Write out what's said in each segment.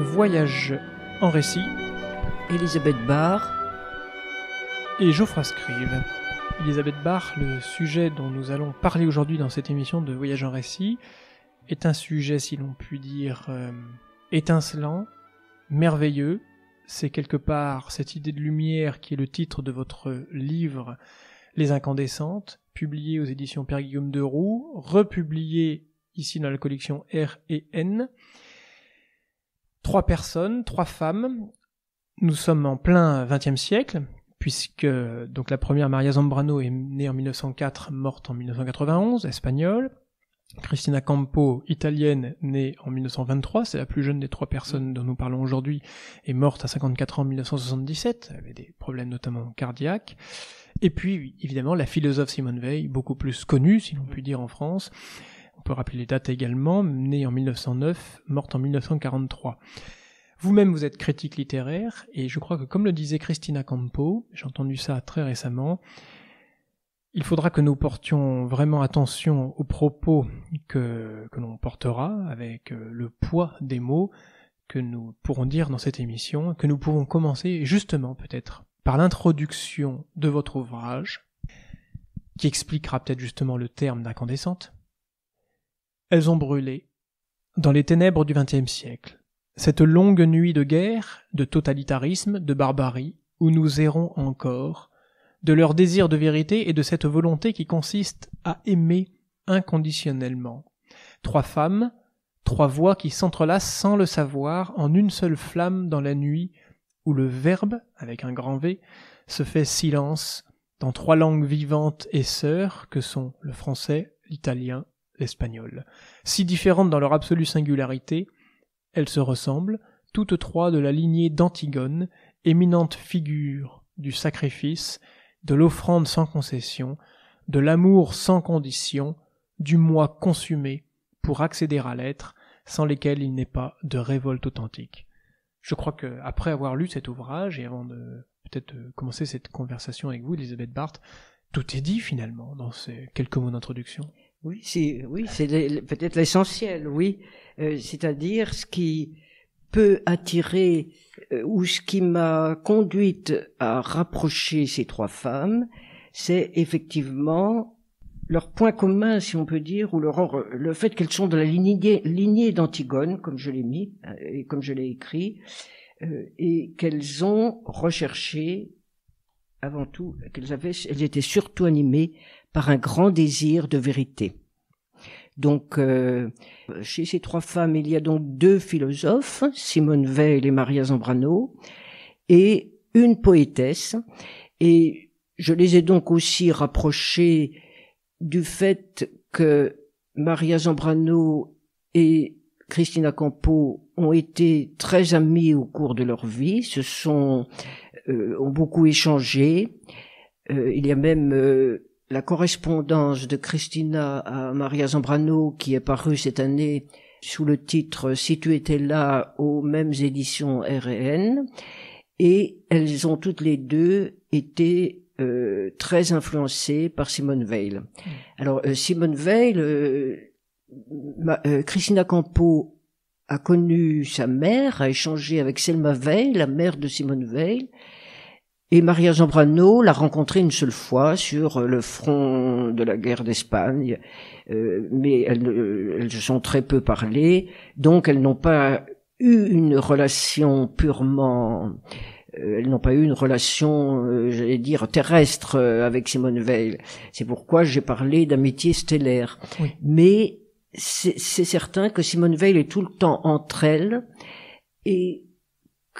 Voyage en récit, Elisabeth Barr et Geoffroy Scrive. Elisabeth Barr, le sujet dont nous allons parler aujourd'hui dans cette émission de Voyage en récit, est un sujet, si l'on peut dire, euh, étincelant, merveilleux. C'est quelque part cette idée de lumière qui est le titre de votre livre Les Incandescentes, publié aux éditions Père Guillaume de Roux, republié ici dans la collection R et N trois personnes, trois femmes. Nous sommes en plein XXe siècle, puisque donc la première Maria Zambrano est née en 1904, morte en 1991, espagnole. Cristina Campo, italienne, née en 1923, c'est la plus jeune des trois personnes dont nous parlons aujourd'hui, est morte à 54 ans en 1977, elle avait des problèmes notamment cardiaques. Et puis, évidemment, la philosophe Simone Veil, beaucoup plus connue, si l'on peut dire en France, on peut rappeler les dates également, née en 1909, morte en 1943. Vous-même, vous êtes critique littéraire, et je crois que comme le disait Christina Campo, j'ai entendu ça très récemment, il faudra que nous portions vraiment attention aux propos que, que l'on portera, avec euh, le poids des mots que nous pourrons dire dans cette émission, que nous pourrons commencer justement peut-être par l'introduction de votre ouvrage, qui expliquera peut-être justement le terme d'incandescente, elles ont brûlé. Dans les ténèbres du XXe siècle, cette longue nuit de guerre, de totalitarisme, de barbarie, où nous errons encore, de leur désir de vérité et de cette volonté qui consiste à aimer inconditionnellement. Trois femmes, trois voix qui s'entrelacent sans le savoir en une seule flamme dans la nuit où le verbe, avec un grand V, se fait silence dans trois langues vivantes et sœurs que sont le français, l'italien espagnole. Si différentes dans leur absolue singularité, elles se ressemblent, toutes trois de la lignée d'Antigone, éminente figure du sacrifice, de l'offrande sans concession, de l'amour sans condition, du moi consumé pour accéder à l'être, sans lesquels il n'est pas de révolte authentique. Je crois que après avoir lu cet ouvrage et avant de peut-être euh, commencer cette conversation avec vous, Elisabeth Barthes, tout est dit finalement dans ces quelques mots d'introduction. Oui, c'est oui, c'est peut-être l'essentiel, oui. Euh, c'est-à-dire ce qui peut attirer euh, ou ce qui m'a conduite à rapprocher ces trois femmes, c'est effectivement leur point commun, si on peut dire, ou leur, le fait qu'elles sont de la lignée, lignée d'Antigone, comme je l'ai mis euh, et comme je l'ai écrit, et qu'elles ont recherché avant tout, qu'elles avaient, elles étaient surtout animées par un grand désir de vérité. Donc, euh, chez ces trois femmes, il y a donc deux philosophes, Simone Veil et Maria Zambrano, et une poétesse. Et je les ai donc aussi rapprochées du fait que Maria Zambrano et Christina Campo ont été très amies au cours de leur vie, se sont euh, ont beaucoup échangé. Euh, il y a même la correspondance de Christina à Maria Zambrano qui est parue cette année sous le titre Si tu étais là aux mêmes éditions R&N et elles ont toutes les deux été euh, très influencées par Simone Veil. Mm. Alors euh, Simone Veil, euh, Christina Campo a connu sa mère, a échangé avec Selma Veil, la mère de Simone Veil, et Maria Zambrano l'a rencontrée une seule fois sur euh, le front de la guerre d'Espagne, euh, mais elles, euh, elles se sont très peu parlées, donc elles n'ont pas eu une relation purement elles n'ont pas eu une relation, j'allais dire, terrestre avec Simone Veil. C'est pourquoi j'ai parlé d'amitié stellaire. Mais c'est certain que Simone Veil est tout le temps entre elles et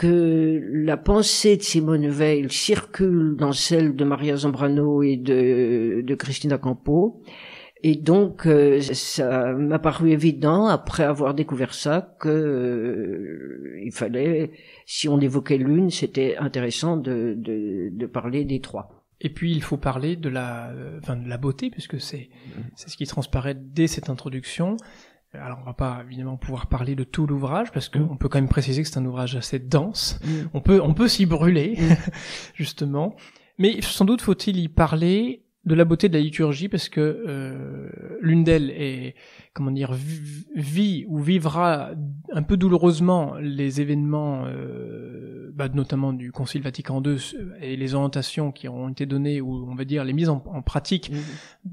que la pensée de Simone Veil circule dans celle de Maria Zambrano et de, Christina Campo. Et donc, euh, ça m'a paru évident, après avoir découvert ça, que euh, il fallait, si on évoquait l'une, c'était intéressant de, parler des trois. Et puis, il faut parler de la, euh, de la beauté, puisque mmh. c'est ce qui transparaît dès cette introduction. Euh, alors on va pas évidemment pouvoir parler de tout l'ouvrage parce qu'on mm. peut quand même préciser que c'est un ouvrage assez dense. Mm. On peut on peut s'y brûler mm. justement, mais sans doute faut-il y parler de la beauté de la liturgie parce que euh, l'une d'elles est comment dire vit ou vivra un peu douloureusement les événements euh, bah, notamment du Concile Vatican II et les orientations qui ont été données ou on va dire les mises en, pratique mmh.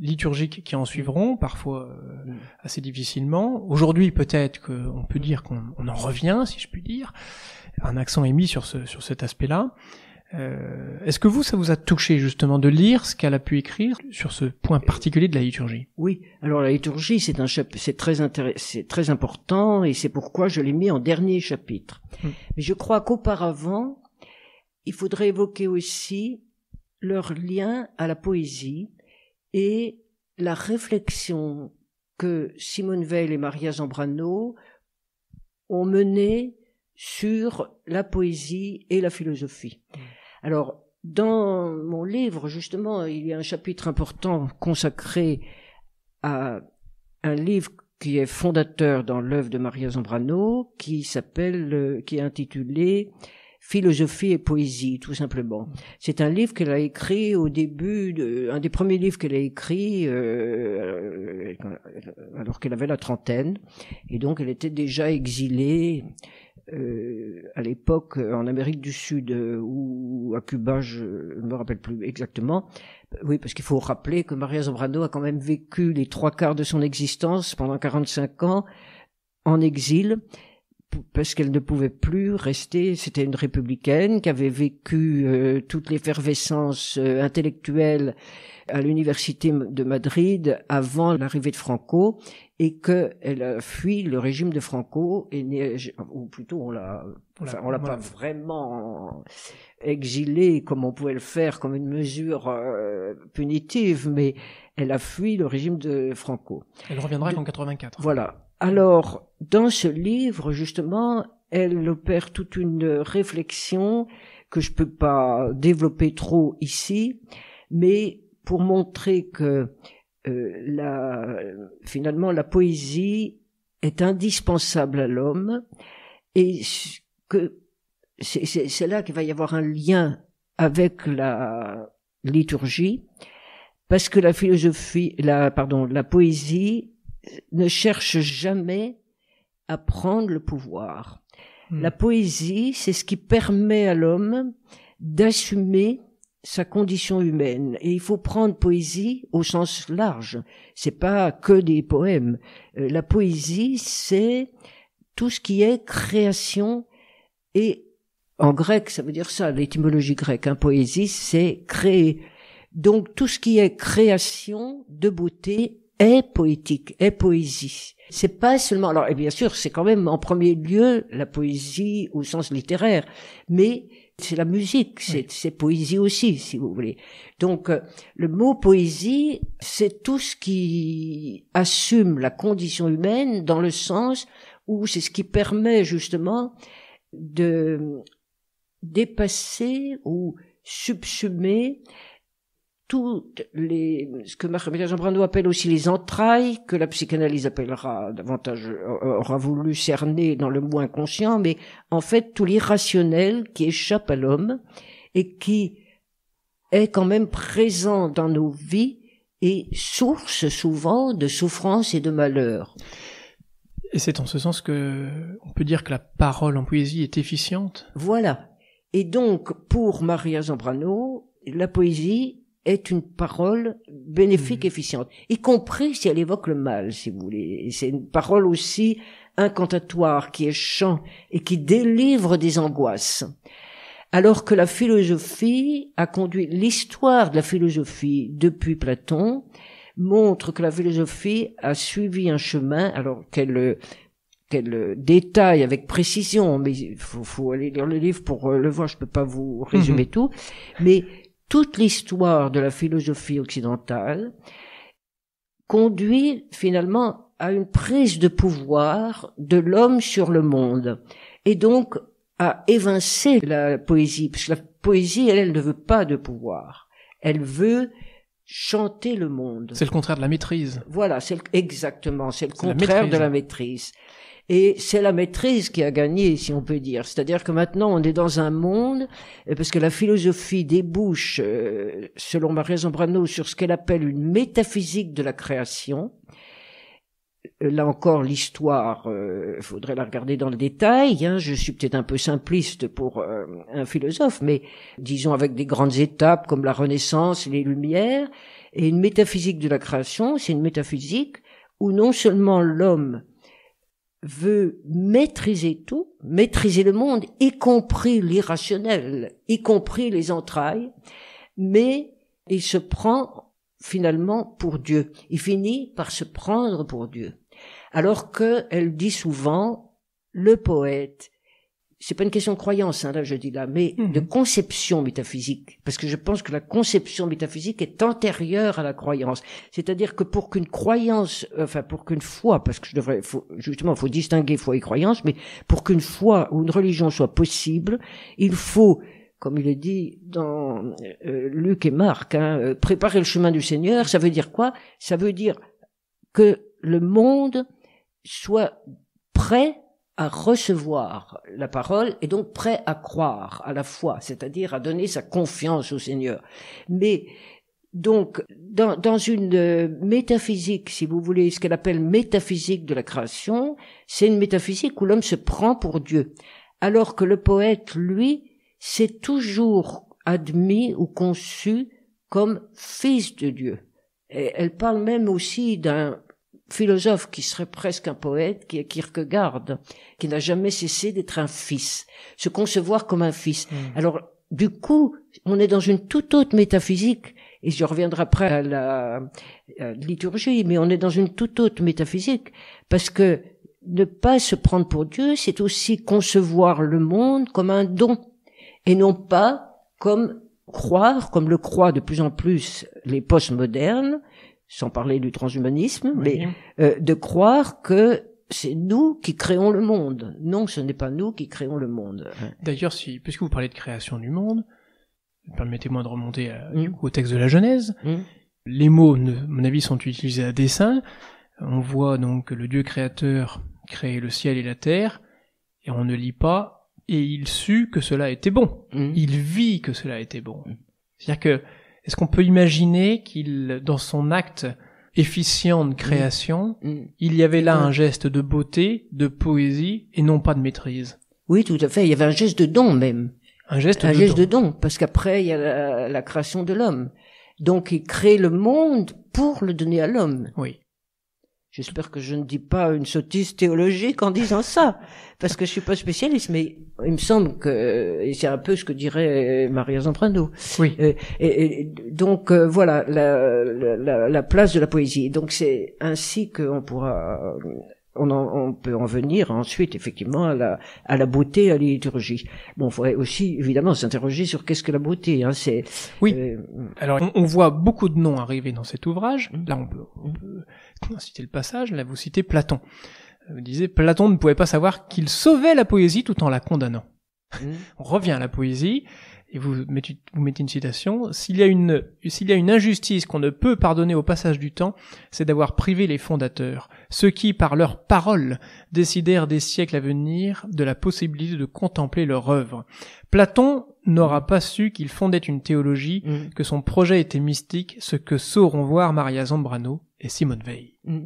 liturgiques qui en mmh. suivront parfois euh, mmh. assez difficilement aujourd'hui peut-être qu'on peut dire qu'on en revient si je puis dire un accent est mis sur ce sur cet aspect là euh, est-ce que vous, ça vous a touché justement de lire ce qu'elle a pu écrire sur ce point particulier de la liturgie Oui, alors la liturgie, c'est un c'est très c'est très important et c'est pourquoi je l'ai mis en dernier chapitre. Hmm. Mais je crois qu'auparavant, il faudrait évoquer aussi leur lien à la poésie et la réflexion que Simone Veil et Maria Zambrano ont menée sur la poésie et la philosophie. Mm. Alors, dans mon livre, justement, il y a un chapitre important consacré à un livre qui est fondateur dans l'œuvre de Maria Zambrano, qui s'appelle, euh, qui est intitulé Philosophie et poésie, tout simplement. Mm. C'est un livre qu'elle a écrit au début, de, un des premiers livres qu'elle a écrit euh, euh, alors qu'elle avait la trentaine, et donc elle était déjà exilée euh, à l'époque euh, en Amérique du Sud euh, ou à Cuba, je ne me rappelle plus exactement. Oui, parce qu'il faut rappeler que Maria Zambrano a quand même vécu les trois quarts de son existence pendant 45 ans en exil parce qu'elle ne pouvait plus rester, c'était une républicaine qui avait vécu toute l'effervescence intellectuelle à l'université de Madrid avant l'arrivée de Franco et qu'elle fuit le régime de Franco, et, ou plutôt on l'a, on l'a pas vraiment exilée comme on pouvait le faire, comme une mesure euh, punitive, mais elle a fui le régime de Franco. Elle reviendra en 84. Voilà. Alors, dans ce livre, justement, elle opère toute une réflexion que je peux pas développer trop ici, mais pour montrer que euh, la, finalement, la poésie est indispensable à l'homme et que c'est là qu'il va y avoir un lien avec la liturgie parce que la philosophie, la, pardon, la poésie ne cherche jamais à prendre le pouvoir. Hmm. La poésie, c'est ce qui permet à l'homme d'assumer sa condition humaine. Et il faut prendre poésie au sens large. C'est pas que des poèmes. Euh, la poésie, c'est tout ce qui est création et en grec, ça veut dire ça, l'étymologie grecque. Hein, poésie, c'est créer. Donc tout ce qui est création de beauté est poétique, est poésie. C'est pas seulement, alors et bien sûr, c'est quand même en premier lieu la poésie au sens littéraire, mais c'est la musique, c'est poésie aussi, si vous voulez. Donc, euh, le mot poésie, c'est tout ce qui assume la condition humaine dans le sens où c'est ce qui permet justement de dépasser ou subsumer toutes les, ce que Maria Zambrano appelle aussi les entrailles, que la psychanalyse appellera davantage, euh, euh, aura voulu cerner dans le mot inconscient, mais en fait tout l'irrationnel qui échappe à l'homme et qui est quand même présent dans nos vies et source souvent de souffrance et de malheur. Et c'est en ce sens que on peut dire que la parole en poésie est efficiente. Voilà. Et donc, pour Maria Zambrano, la poésie est une parole bénéfique, et mhm. efficiente, y compris si elle évoque le mal, si vous voulez. C'est une parole aussi incantatoire, qui est chant et qui délivre des angoisses. Alors que la philosophie a conduit l'histoire de la philosophie depuis Platon, montre que la philosophie a suivi un chemin, alors qu'elle euh, qu'elle euh, détaille avec précision, mais il faut, aller lire le livre pour euh, le voir, je peux pas vous résumer mhm. tout, mais toute l'histoire de la philosophie occidentale conduit finalement à une prise de pouvoir de l'homme sur le monde et donc à évincer la poésie, parce la poésie, elle, elle ne veut pas de pouvoir, elle veut chanter le monde. C'est le contraire de la maîtrise. Voilà, c'est exactement, c'est le contraire de la maîtrise. Et c'est la maîtrise qui a gagné, si on peut dire. C'est-à-dire que maintenant, on est dans un monde, euh, parce que la philosophie débouche, euh, selon Maria Zambrano, sur ce qu'elle appelle une métaphysique de la création. Euh, là encore, l'histoire, faudrait la regarder dans le détail. Hein. Je suis peut-être un peu simpliste pour un philosophe, mais disons avec des grandes étapes comme la Renaissance, les Lumières, et une métaphysique de la création, c'est une métaphysique où non seulement l'homme veut maîtriser tout, maîtriser le monde, y compris l'irrationnel, y compris les entrailles, mais il se prend finalement pour Dieu. Il finit par se prendre pour Dieu. Alors que dit souvent, le poète c'est pas une question de croyance, hein, là je dis là, mais mhm. de conception métaphysique, parce que je pense que la conception métaphysique est antérieure à la croyance. C'est-à-dire que pour qu'une croyance, euh, enfin pour qu'une foi, parce que je devrais, faut, justement, faut distinguer foi et croyance, mais pour qu'une foi ou une religion soit possible, il faut comme il est dit dans euh, Luc et Marc, hein, euh, préparer le chemin du Seigneur, ça veut dire quoi Ça veut dire que le monde soit prêt à recevoir la parole et donc prêt à croire à la foi, c'est-à-dire à donner sa confiance au Seigneur. Mais donc, dans, dans une euh, métaphysique, si vous voulez, ce qu'elle appelle métaphysique de la création, c'est une métaphysique où l'homme se prend pour Dieu, alors que le poète, lui, s'est toujours admis ou conçu comme fils de Dieu. Et elle parle même aussi d'un philosophe qui serait presque un poète, qui est Kierkegaard, qui n'a jamais cessé d'être un fils, se concevoir comme un fils. Hmm. Alors, du coup, on est dans une toute autre métaphysique, et je reviendrai après à la, liturgie, mais on est dans une toute autre métaphysique, parce que ne pas se prendre pour Dieu, c'est aussi concevoir le monde comme un don, et non pas comme croire, comme le croient de plus en plus les postmodernes, sans parler du transhumanisme, mais euh, de croire que c'est nous qui créons le monde. Non, ce n'est pas nous qui créons le monde. D'ailleurs, si, puisque vous parlez de création du monde, permettez-moi de remonter euh, mm. au texte de la Genèse. Mm. Les mots, à mon avis, sont utilisés à dessein. On voit donc que le Dieu créateur créer le ciel et la terre, et on ne lit pas, et il sut que cela était bon. Mm. Il vit que cela était bon. C'est-à-dire que est-ce qu'on peut imaginer qu'il, dans son acte efficient de création, mm. Mm. il y avait là un geste de beauté, de poésie, et non pas de maîtrise Oui, tout à fait. Il y avait un geste de don même. Un geste, un de, geste don. de don, parce qu'après il y a la création de l'homme. Donc il crée le monde pour le donner à l'homme. Oui. J'espère que je ne dis pas une sottise théologique en disant ça, parce que je suis pas spécialiste, mais il me semble que c'est un peu ce que dirait Maria Zambrano. Oui. Euh, et, donc euh, voilà la, la, la, place de la poésie. Donc c'est ainsi qu'on pourra on, peut en venir ensuite effectivement à la, beauté, à la liturgie. Bon, il faudrait aussi évidemment s'interroger sur qu'est-ce que la beauté. Hein, c'est oui. Euh, Alors on, voit beaucoup de noms arriver dans cet ouvrage. Mm. Là, on peut, citer le passage. Là, vous citez Platon. Euh, vous disiez Platon ne pouvait pas savoir qu'il sauvait la poésie tout en la condamnant. Mm. on revient à la poésie et vous mettez, vous mettez une citation, s'il y a une, s'il y a une injustice qu'on ne peut pardonner au passage du temps, c'est d'avoir privé les fondateurs, ceux qui, par leurs paroles, décidèrent des siècles à venir de la possibilité de contempler leur œuvre. Platon n'aura pas su qu'il fondait une théologie, mm. que son projet était mystique, ce que sauront voir Maria Zambrano et Simone Veil. Mm.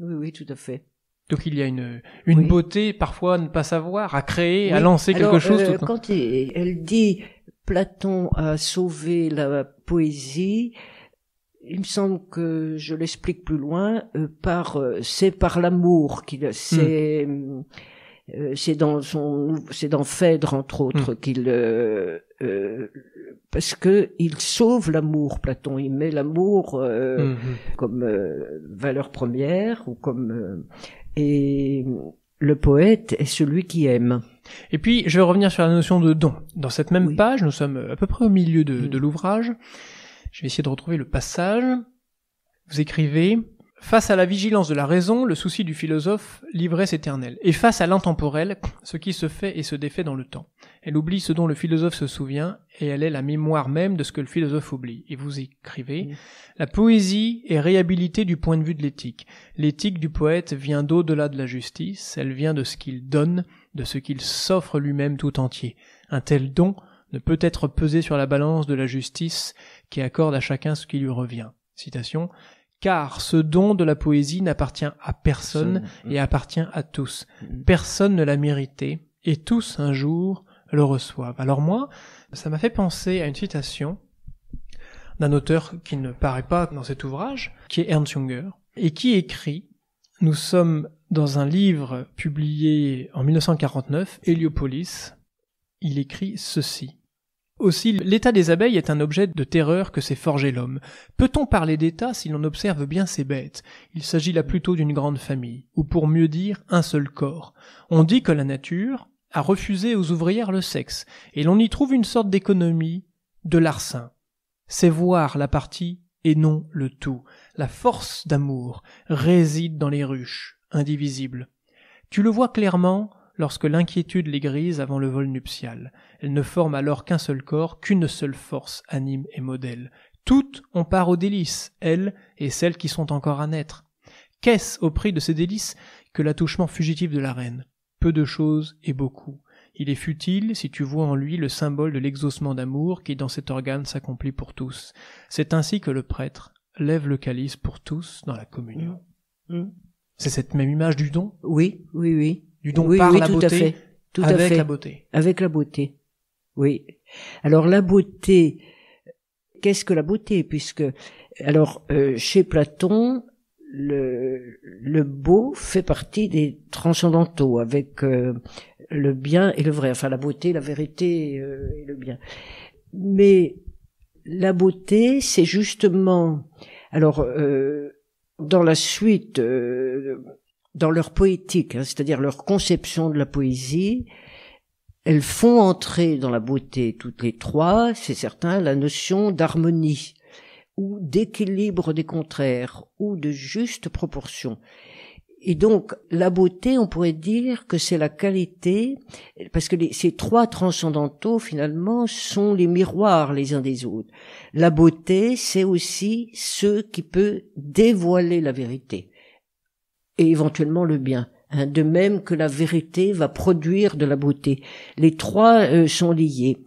Oui, oui, tout à fait. Donc il y a une, une beauté parfois à ne pas savoir, à créer, à lancer quelque chose. Euh, quand elle dit Platon a sauvé la poésie, il me semble que je l'explique plus loin, euh, par euh, c'est par l'amour qu'il hmm. c'est euh, c'est dans son c'est dans Phèdre entre hmm. autres qu'il parce que il sauve l'amour Platon, il met l'amour hmm, comme valeur première ou comme et le poète est celui qui aime. Et puis, je vais revenir sur la notion de don. Dans cette même page, nous sommes à peu près au milieu de, l'ouvrage. Je vais essayer de retrouver le passage. Vous écrivez Face à la vigilance de la raison, le souci du philosophe, l'ivresse éternelle. Et face à l'intemporel, ce qui se fait et se défait dans le temps. Elle oublie ce dont le philosophe se souvient, et elle est la mémoire même de ce que le philosophe oublie. Et vous écrivez, la poésie est réhabilitée du point de vue de l'éthique. L'éthique du poète vient d'au-delà de la justice, elle vient de ce qu'il donne, de ce qu'il s'offre lui-même tout entier. Un tel don ne peut être pesé sur la balance de la justice qui accorde à chacun ce qui lui revient. Citation. Car ce don de la poésie n'appartient à personne mm. et appartient à tous. Mm. Personne ne l'a mérité et tous un jour le reçoivent. Alors moi, ça m'a fait penser à une citation d'un auteur qui ne paraît pas dans cet ouvrage, qui est Ernst Junger, et qui écrit Nous sommes dans un livre publié en 1949, Héliopolis, il écrit ceci. Aussi, l'état des abeilles est un objet de terreur que s'est forgé l'homme. Peut-on parler d'état si l'on observe bien ces bêtes Il s'agit là plutôt d'une grande famille, ou pour mieux dire, un seul corps. On dit que la nature a refusé aux ouvrières le sexe, et l'on y trouve une sorte d'économie de l'arcin. C'est voir la partie et non le tout. La force d'amour réside dans les ruches, indivisible. Tu le vois clairement lorsque l'inquiétude les grise avant le vol nuptial. Elles ne forment alors qu'un seul corps, qu'une seule force anime et modèle. Toutes ont part aux délices, elles et celles qui sont encore à naître. Qu'est-ce au prix de ces délices que l'attouchement fugitif de la reine Peu de choses et beaucoup. Il est futile si tu vois en lui le symbole de l'exaucement d'amour qui dans cet organe s'accomplit pour tous. C'est ainsi que le prêtre lève le calice pour tous dans la communion. Mmh. Mmh. C'est cette même image du don Oui, oui, oui. Du don par oui, la tout à fait. avec la beauté. Avec la beauté. Oui. Alors la beauté, qu'est-ce que la beauté Puisque, alors, euh, chez Platon, le, le beau fait partie des transcendantaux, avec euh, le bien et le vrai, enfin la beauté, la vérité euh, et le bien. Mais la beauté, c'est justement, alors, euh, dans la suite, euh, dans leur poétique, hein, c'est-à-dire leur conception de la poésie, elles font entrer dans la beauté toutes les trois, c'est certain, la notion d'harmonie ou d'équilibre des contraires ou de juste proportion. Et donc, la beauté, on pourrait dire que c'est la qualité, parce que les, ces trois transcendantaux, finalement, sont les miroirs les uns des autres. La beauté, c'est aussi ce qui peut dévoiler la vérité, et éventuellement le bien. Hein, de même que la vérité va produire de la beauté. Les trois euh, sont liés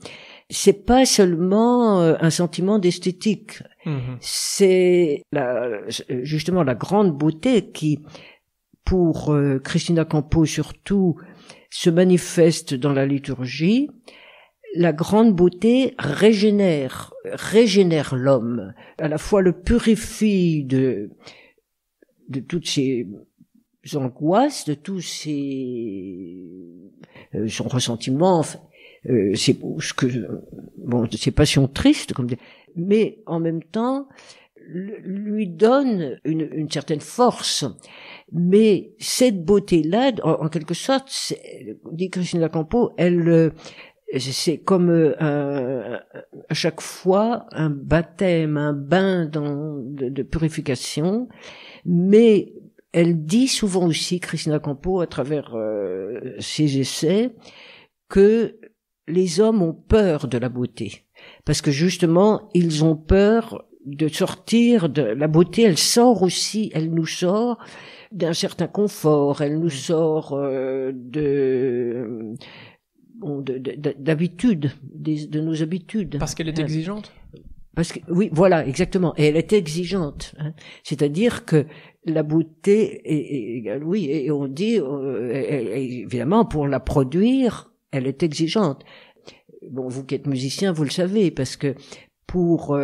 c'est pas seulement euh, un sentiment d'esthétique, mmh c'est la, justement la grande beauté qui pour euh, Christina Campo surtout se manifeste dans la liturgie, la grande beauté régénère, régénère l'homme, à la fois le purifie de, toutes ses angoisses, de tous ses, ressentiments, euh, son ressentiment, euh, ce que, bon, ses passions tristes, comme, mais en même temps, lui donne une certaine force. Mais cette beauté-là, en, quelque sorte, dit Christina Campo, elle, euh, c'est comme euh, à chaque fois un baptême, un bain dans, de, purification, mais elle dit souvent aussi, Christina Campo, à travers euh, ses essais, que les hommes ont peur de la beauté, parce que justement, ils ont peur de sortir de la beauté, elle sort aussi, elle nous sort d'un certain confort, elle nous mm. sort euh, de d'habitude, de, nos habitudes. Parce qu'elle est euh, exigeante. Parce que oui, voilà, exactement. Et elle est exigeante, hein. c'est-à-dire que la beauté, est oui, et on dit euh, évidemment pour la produire, elle est exigeante. Bon, vous qui êtes musicien, vous le savez, parce que pour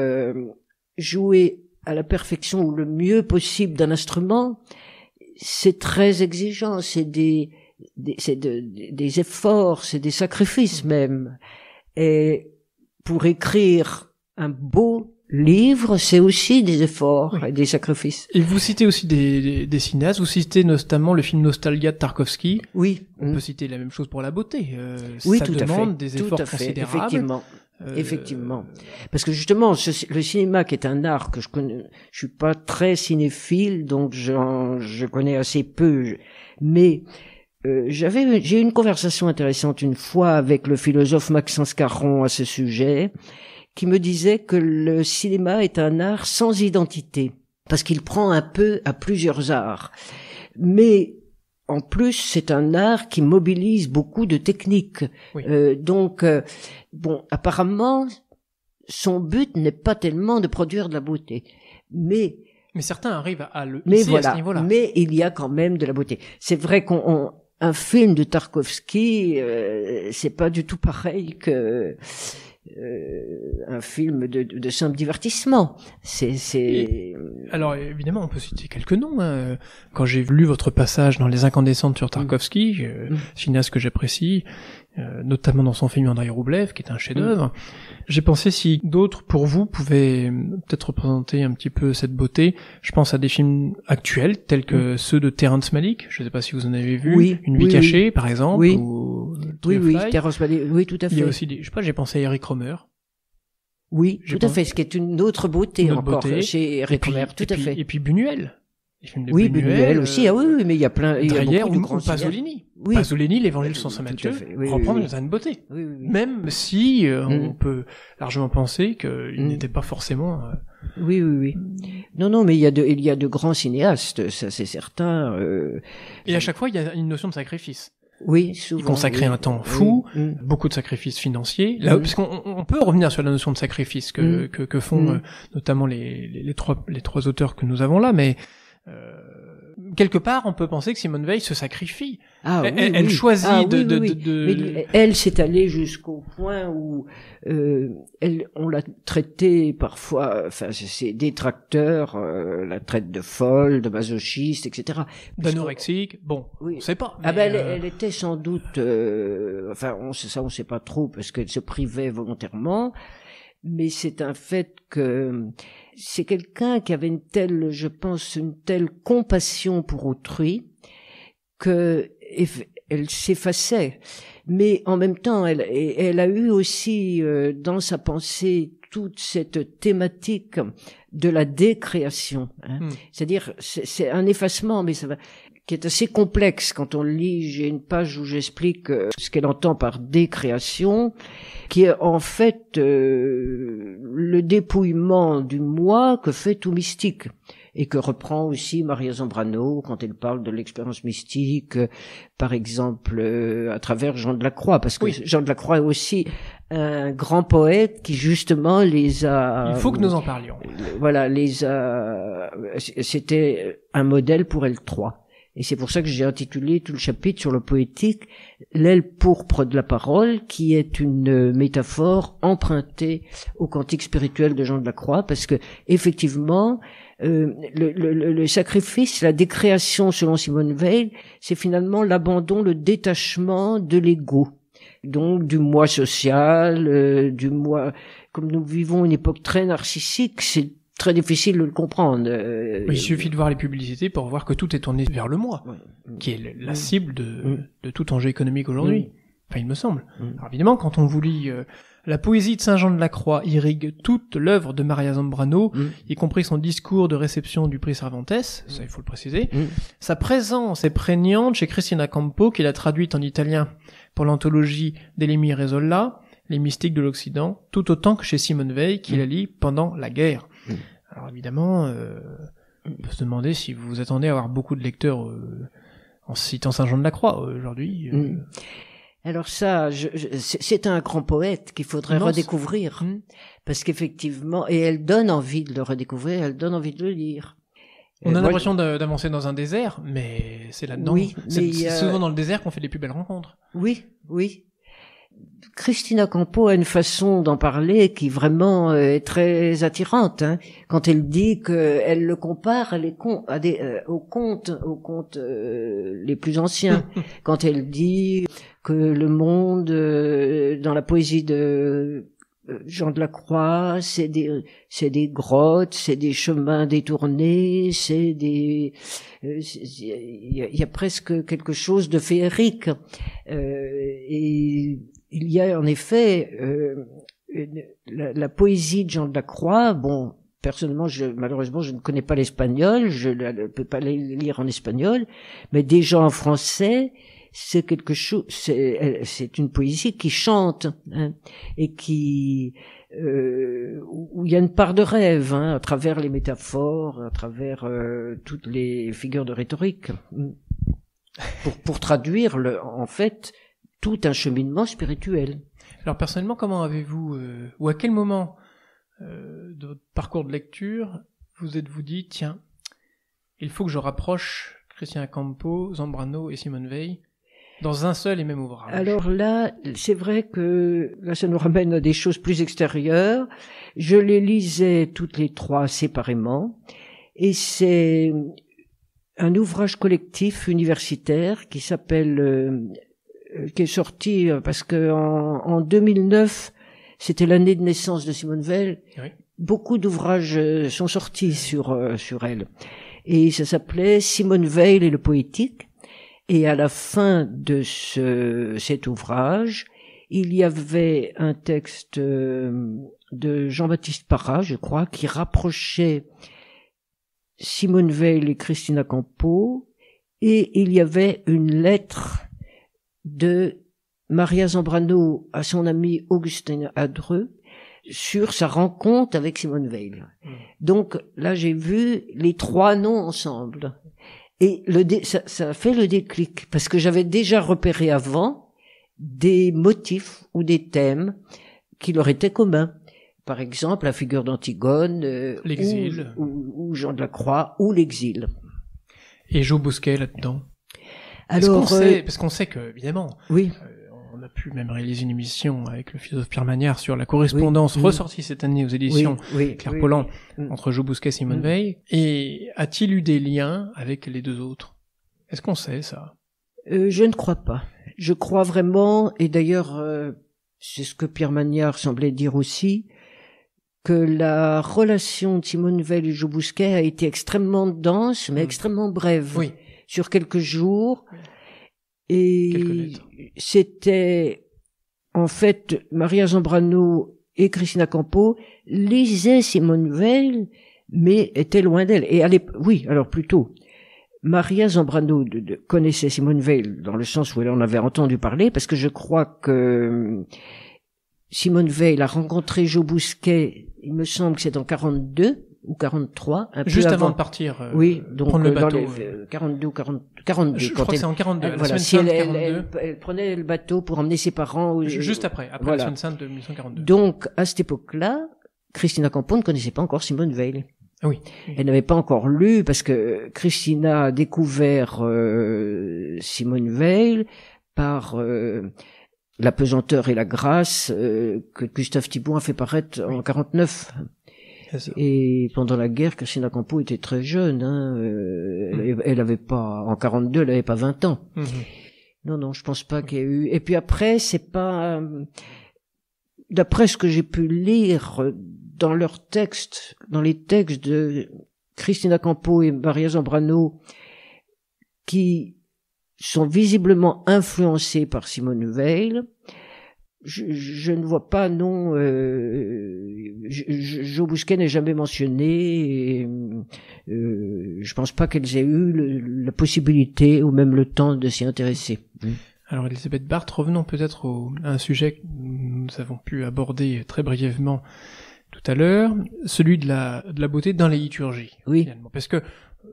jouer à la perfection ou le mieux possible d'un instrument, c'est très exigeant, c'est des, des, des efforts, c'est des sacrifices même. Et pour écrire un beau Livre, c'est aussi des efforts et des sacrifices. Et vous citez aussi des, des, cinéastes, vous citez notamment le film Nostalgia de Tarkovsky. Oui. On peut mm. citer la même chose pour La Beauté. Euh, oui, tout à fait. des efforts considérables. Effectivement. Euh, Effectivement. Parce que justement, le cinéma qui est un art que je connais, je suis pas très cinéphile, donc je connais assez peu. Mais euh, j'avais, j'ai eu une conversation intéressante une fois avec le philosophe Maxence Caron à ce sujet qui me disait que le cinéma est un art sans identité, parce qu'il prend un peu à plusieurs arts. Mais en plus, c'est un art qui mobilise beaucoup de techniques. Euh, donc, euh, bon, apparemment, son but n'est pas tellement de produire de la beauté, mais mais certains arrivent à le mais voilà, Mais il y a quand même de la beauté. C'est vrai qu'on un film de Tarkovski, euh, c'est pas du tout pareil que euh, un film de, de simple divertissement. C'est, Alors évidemment, on peut citer quelques noms. Hein. Quand j'ai lu votre passage dans Les Incandescentes sur mm. Tarkovsky, mm. cinéaste que j'apprécie, euh, notamment dans son film Andrei Roublev, qui est un chef-d'œuvre. Mm. J'ai pensé si d'autres, pour vous, pouvaient euh, peut-être représenter un petit peu cette beauté. Je pense à des films actuels, tels que mm. ceux de Terrence Malick, je ne sais pas si vous en avez vu, oui, Une vie cachée, par exemple, oui. Oui, oui, Terrence Malick, oui, tout à fait. Il y aussi sais pas, j'ai pensé à Eric Romer. Oui, tout à fait, ce qui est une autre beauté encore chez Eric Romer, tout et puis, à fait. Et puis Buñuel oui, Buñuel, euh, aussi. Ah oui, mais il y a plein. Il y a beaucoup de grands Pasolini. Pasolini, l'Évangile sans Saint Matthieu, oui, reprendre une beauté. Même si euh, on mm. peut largement penser qu'il mm. n'était pas forcément. Euh, oui, oui, oui. Non, non, mais il y a de, il y a de grands cinéastes, ça c'est certain. Et à chaque fois, il y a une notion de sacrifice. Oui, souvent. Consacrer un temps mm, fou, beaucoup de sacrifices financiers. Là, parce qu'on on peut revenir sur la notion de sacrifice que, que, que, font notamment les, trois les trois auteurs que nous avons là, mais euh, quelque part, on peut penser que Simone Veil se sacrifie. elle, choisit de, elle s'est allée jusqu'au point où euh, elle, on l'a traitée parfois, enfin, ses détracteurs euh, la traite de folle, de masochiste, etc. D'anorexique, bon, on sait pas. Ah ben, elle, était sans doute, enfin, on, ça on sait pas trop parce qu'elle se privait volontairement mais c'est un fait que c'est quelqu'un qui avait une telle, je pense, une telle compassion pour autrui que elle s'effaçait. Mais en même temps, elle, a eu aussi euh, dans sa pensée toute cette thématique de la décréation. Hein. Hmm. C'est-à-dire, c'est un effacement, mais ça va qui est assez complexe quand on lit. J'ai une page où j'explique euh, ce qu'elle entend par décréation, qui est en fait euh, le dépouillement du moi que fait tout mystique et que reprend aussi Maria Zambrano quand elle parle de l'expérience mystique, euh, par exemple à travers Jean de la Croix, parce que Jean de la Croix est aussi un grand poète qui justement les a. Il faut que nous en parlions. Voilà, les a. C'était un modèle pour elle trois. Et c'est pour ça que j'ai intitulé tout le chapitre sur le poétique L'aile pourpre de la parole, qui est une métaphore empruntée au cantique spirituel de Jean de la Croix, parce que effectivement, euh, le, sacrifice, la décréation selon Simone Veil, c'est finalement l'abandon, le détachement de l'ego. Donc du moi social, euh, du moi, comme nous vivons une époque très narcissique, c'est très difficile de le comprendre. Euh, il suffit de voir les publicités pour voir que tout est tourné vers le moi, qui est la mm. cible de, mm. de tout enjeu économique aujourd'hui. Enfin, il me semble. Mm. Alors, évidemment, quand on vous lit euh, la poésie de Saint Jean de la Croix irrigue toute l'œuvre de Maria Zambrano, y compris son discours de réception du prix Cervantes, ça il faut le préciser. Sa présence est prégnante chez Cristina Campo, qui l'a traduite en italien pour l'anthologie et Rezolla, Les mystiques de l'Occident, tout autant que chez Simone Veil, qui la lit pendant la guerre. Mm. Alors évidemment, euh, on peut se demander si vous vous attendez à avoir beaucoup de lecteurs euh, en citant Saint Jean de la Croix euh, aujourd'hui. Mm. Alors ça, c'est un grand poète qu'il faudrait redécouvrir, mm. parce qu'effectivement, et elle donne envie de le redécouvrir, elle donne envie de le lire. On a l'impression d'avancer dans un désert, mais c'est là-dedans. c'est souvent dans le désert qu'on fait les plus belles rencontres. Oui, oui. Christina Campo a une façon d'en parler qui vraiment euh, est très attirante. Hein. Quand elle dit qu'elle le compare les à des, euh, aux contes, aux contes euh, les plus anciens. Quand elle dit que le monde, dans la poésie de Jean de la Croix, c'est des, des grottes, c'est des chemins détournés, c'est des, il y, a presque quelque chose de féerique. et il y a en effet euh, la, la, poésie de Jean de la Croix. Bon, personnellement, je, malheureusement, je ne connais pas l'espagnol, je ne peux pas la lire en espagnol, mais déjà en français, c'est quelque chose, c'est une poésie qui chante hein, et qui euh, où il y a une part de rêve hein, à travers les métaphores, à travers euh, toutes les figures de rhétorique hein, pour, pour traduire le, en fait tout un cheminement spirituel. Alors personnellement, comment avez-vous, euh, ou à quel moment euh, de votre parcours de lecture, vous êtes-vous dit, tiens, il faut que je rapproche Christian Campo, Zambrano et Simone Veil dans un seul et même ouvrage. Alors là, c'est vrai que là, ça nous ramène à des choses plus extérieures. Je les lisais toutes les trois séparément, et c'est un ouvrage collectif universitaire qui s'appelle euh, euh, qui est sorti euh, parce que en, 2009, c'était l'année de naissance de Simone Veil. Beaucoup d'ouvrages euh, sont sortis sur sur elle, et ça s'appelait Simone Veil et le poétique. Et à la fin de ce, cet ouvrage, il y avait un texte de Jean-Baptiste Parra, je crois, qui rapprochait Simone Veil et Christina Campo, et il y avait une lettre de Maria Zambrano à son ami Augustin Adreux sur sa rencontre avec Simone Veil. Mm. Donc là, j'ai vu les trois noms ensemble. Et le ça, fait le déclic, parce que j'avais déjà repéré avant des motifs ou des thèmes qui leur étaient communs. Par exemple, la figure d'Antigone, euh, l'exil, ou, Jean de la Croix, ou l'exil. Et Joe Bousquet là-dedans alors, sait, euh, parce qu'on sait que, évidemment, euh, on a pu même réaliser une émission avec le philosophe Pierre Magnard sur la correspondance ressortie cette année aux éditions Claire Pollan mm. entre Jo Bousquet et Simone mm. Veil. Et a-t-il eu des liens avec les deux autres Est-ce qu'on sait ça euh, Je ne crois pas. Je crois vraiment, et d'ailleurs, c'est ce que Pierre Magnard semblait dire aussi, que la relation de Simone Veil et Jo Bousquet a été extrêmement dense, mais mm. extrêmement brève. Oui sur quelques jours. Et c'était en fait Maria Zambrano et Christina Campo lisaient Simone Veil, mais étaient loin d'elle. Et oui, alors plutôt. Maria Zambrano connaissait Simone Veil dans le sens où elle en avait entendu parler, parce que je crois que euh, Simone Veil a rencontré Joe Bousquet, il me semble que c'est en 42, ou 43. Un Juste peu avant, avant, de partir. Euh, oui, donc prendre le euh, bateau. Dans les, 42, 40, 42. Je, crois que c'est en 42. voilà, la semaine si sainte elle, 42. elle, prenait le bateau pour emmener ses parents. Juste après, après la semaine sainte de 1942. Donc à cette époque-là, Christina Campo ne connaissait pas encore Simone Veil. Ah oui. Elle n'avait pas encore lu parce que Christina a découvert euh, Simone Veil par euh, la pesanteur et la grâce que Gustave Thibon a fait paraître en 49. Et pendant la guerre, Christina Campo était très jeune. Hein, euh, mm. Elle avait pas en 42, elle n'avait pas 20 ans. Mm-hmm. Non, non, je pense pas qu'il y ait eu. Et puis après, c'est pas. Euh, d'après ce que j'ai pu lire euh, dans leurs textes, dans les textes de Christina Campo et Maria Zambrano, qui sont visiblement influencés par Simone Veil, je, ne vois pas, non. Euh, Joe Bousquet n'est jamais mentionné. Et, euh, je pense pas qu'elles aient eu la possibilité ou même le temps de s'y intéresser. Hmm. Alors Elisabeth Barthes, revenons peut-être à un sujet que nous avons pu aborder très brièvement tout à l'heure, celui de la, beauté dans les liturgies. Oui. Parce que,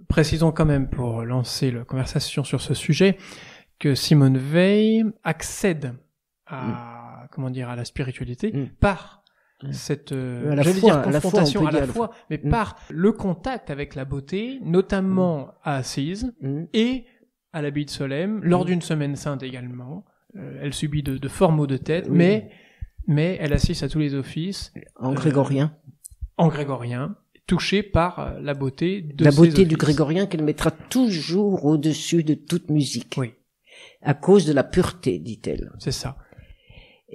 précisons quand même pour lancer la conversation sur ce sujet, que Simone Veil accède à, hmm comment dire, à la spiritualité par cette confrontation à la, foi, mais mm. par le contact avec la beauté, notamment mm. à Assise mm. et à l'habit de Solem, lors d'une semaine sainte également. Euh, elle subit de, forts maux de tête, mais, mais elle assiste à tous les offices. En grégorien. Euh, en grégorien touchée par euh, la beauté de la beauté du grégorien qu'elle mettra toujours au-dessus de toute musique. Oui. À cause de la pureté, dit-elle. C'est ça.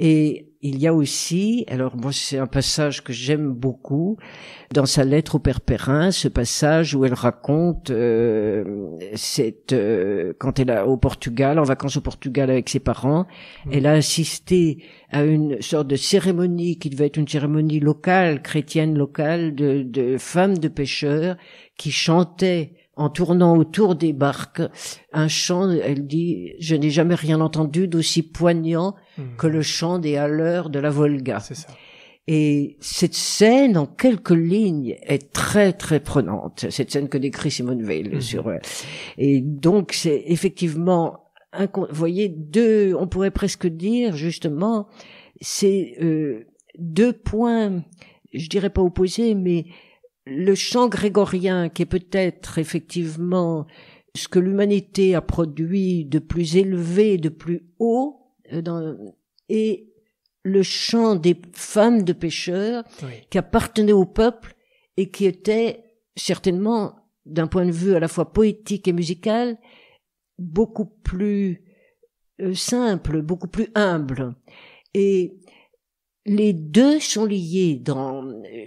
Et il y a aussi, alors moi c'est un passage que j'aime beaucoup, dans sa lettre au père Perrin, ce passage où elle raconte euh, cette, euh, quand elle est au Portugal, en vacances au Portugal avec ses parents, mmh. elle a assisté à une sorte de cérémonie qui devait être une cérémonie locale, chrétienne locale, de, de femmes de pêcheurs qui chantaient en tournant autour des barques un chant, elle dit, je n'ai jamais rien entendu d'aussi poignant mmh. que le chant des haleurs de la Volga. Ça. Et cette scène, en quelques lignes, est très très prenante. Cette scène que décrit Simone Veil mmh. sur sur. Et donc c'est effectivement, vous voyez, deux, on pourrait presque dire justement, c'est euh, deux points, je dirais pas opposés, mais le chant grégorien, qui est peut-être effectivement ce que l'humanité a produit de plus élevé, de plus haut, euh, dans, et le chant des femmes de pêcheurs qui appartenait au peuple et qui était certainement, d'un point de vue à la fois poétique et musical, beaucoup plus euh, simple, beaucoup plus humble. Et les deux sont liés dans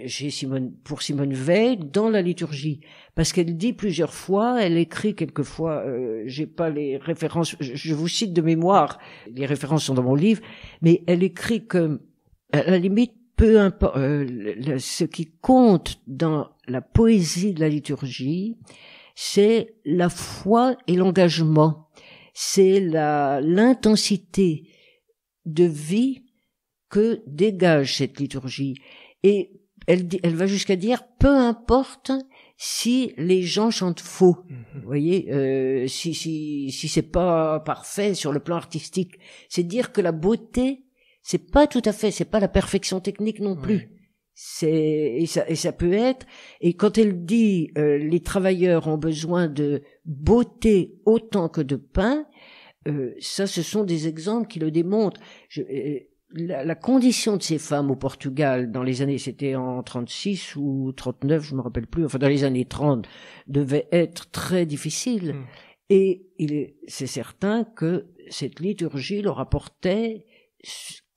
Simone pour Simone Veil dans la liturgie parce qu'elle dit plusieurs fois, elle écrit quelquefois, euh, j'ai pas les références, je, vous cite de mémoire, les références sont dans mon livre, mais elle écrit que à la limite peu importe euh, ce qui compte dans la poésie de la liturgie, c'est la foi et l'engagement, c'est l'intensité de vie que dégage cette liturgie. Et elle, elle va jusqu'à dire, peu importe si les gens chantent faux, mhm. vous voyez, euh, si si si c'est pas parfait sur le plan artistique, c'est dire que la beauté, c'est pas tout à fait, c'est pas la perfection technique non plus. C'est et ça et ça peut être. Et quand elle dit euh, les travailleurs ont besoin de beauté autant que de pain, euh, ça ce sont des exemples qui le démontrent. Je, la, condition de ces femmes au Portugal dans les années, c'était en 36 ou 39, je me rappelle plus, enfin dans les années 30, devait être très difficile. Hmm. Et c'est certain que cette liturgie leur apportait,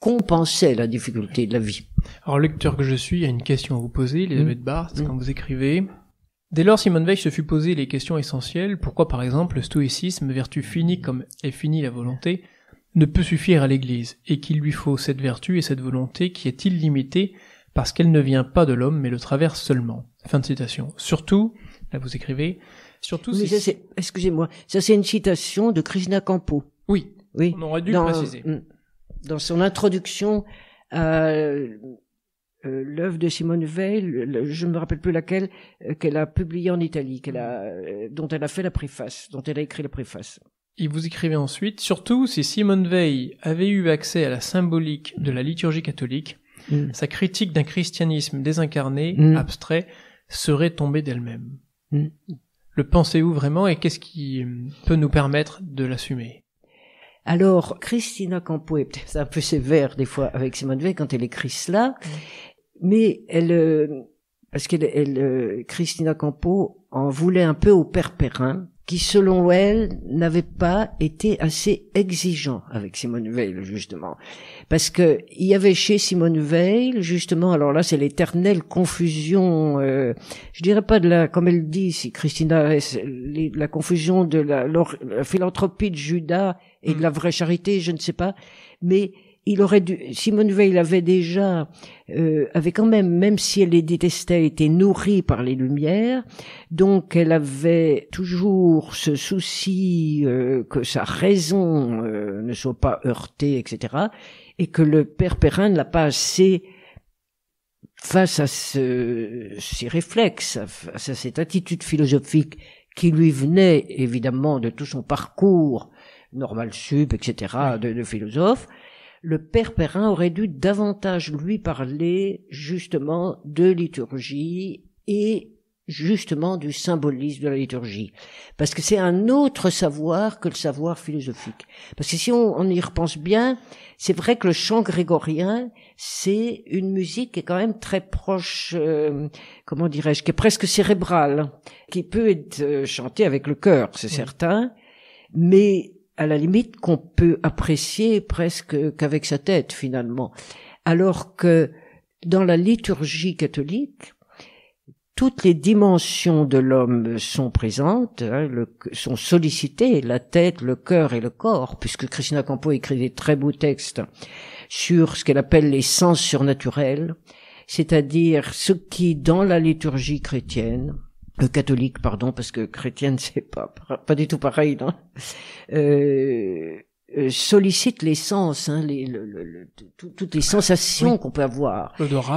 compensait la difficulté de la vie. Alors, lecteur que je suis, il y a une question à vous poser, Elisabeth Barth hmm. Barthes, hmm. quand vous écrivez. Dès lors, Simone Veil se fut posé les questions essentielles. Pourquoi, par exemple, le stoïcisme, vertu finie comme est finie la volonté, ne peut suffire à l'Église, et qu'il lui faut cette vertu et cette volonté qui est illimitée parce qu'elle ne vient pas de l'homme mais le traverse seulement. Fin de citation. Surtout, là vous écrivez, surtout excusez-moi, ça c'est une citation de Krishna Campo. Oui. Oui. On aurait dû le préciser. Euh, dans son introduction à euh, euh, l'œuvre de Simone Veil, je ne me rappelle plus laquelle, qu'elle a publiée en Italie, qu'elle a, dont elle a fait la préface, dont elle a écrit la préface. Il vous écrivait ensuite, surtout si Simone Veil avait eu accès à la symbolique de la liturgie catholique, mm. sa critique d'un christianisme désincarné, mm. abstrait, serait tombée d'elle-même. Mm. Le pensez-vous vraiment et qu'est-ce qui euh, peut nous permettre de l'assumer Alors, Christina Campo est peut-être un peu sévère des fois avec Simone Veil quand elle écrit cela, mais elle, euh, parce qu'elle, elle, euh, Christina Campo en voulait un peu au père Perrin, qui, selon elle, n'avait pas été assez exigeant avec Simone Veil, justement. Parce que il y avait chez Simone Veil, justement, alors là, c'est l'éternelle confusion, euh, je dirais pas de la, comme elle dit, si Christina, la confusion de la, philanthropie de Judas et de mm. la vraie charité, je ne sais pas, mais il aurait dû. Simone Veil avait déjà, euh, avait quand même, même si elle les détestait, été nourrie par les Lumières, donc elle avait toujours ce souci euh, que sa raison euh, ne soit pas heurtée, etc., et que le père Perrin ne l'a pas assez face à ce, ces réflexes, face à cette attitude philosophique qui lui venait évidemment de tout son parcours normal sup, etc., de philosophe, le père Perrin aurait dû davantage lui parler justement de liturgie et justement du symbolisme de la liturgie. Parce que c'est un autre savoir que le savoir philosophique. Parce que si on, y repense bien, c'est vrai que le chant grégorien, c'est une musique qui est quand même très proche, euh, comment dirais-je, qui est presque cérébrale, qui peut être euh, chantée avec le cœur, c'est certain, mais à la limite qu'on peut apprécier presque qu'avec sa tête finalement. Alors que dans la liturgie catholique, toutes les dimensions de l'homme sont présentes, hein, sont sollicitées, la tête, le cœur et le corps, puisque Christina Campo écrit des très beaux textes sur ce qu'elle appelle les sens surnaturels, c'est-à-dire ce qui, dans la liturgie chrétienne, euh, catholique, pardon, parce que chrétienne, c'est pas, pas du tout pareil, euh, euh, sollicite les sens, hein, les, toutes les sensations qu'on peut avoir.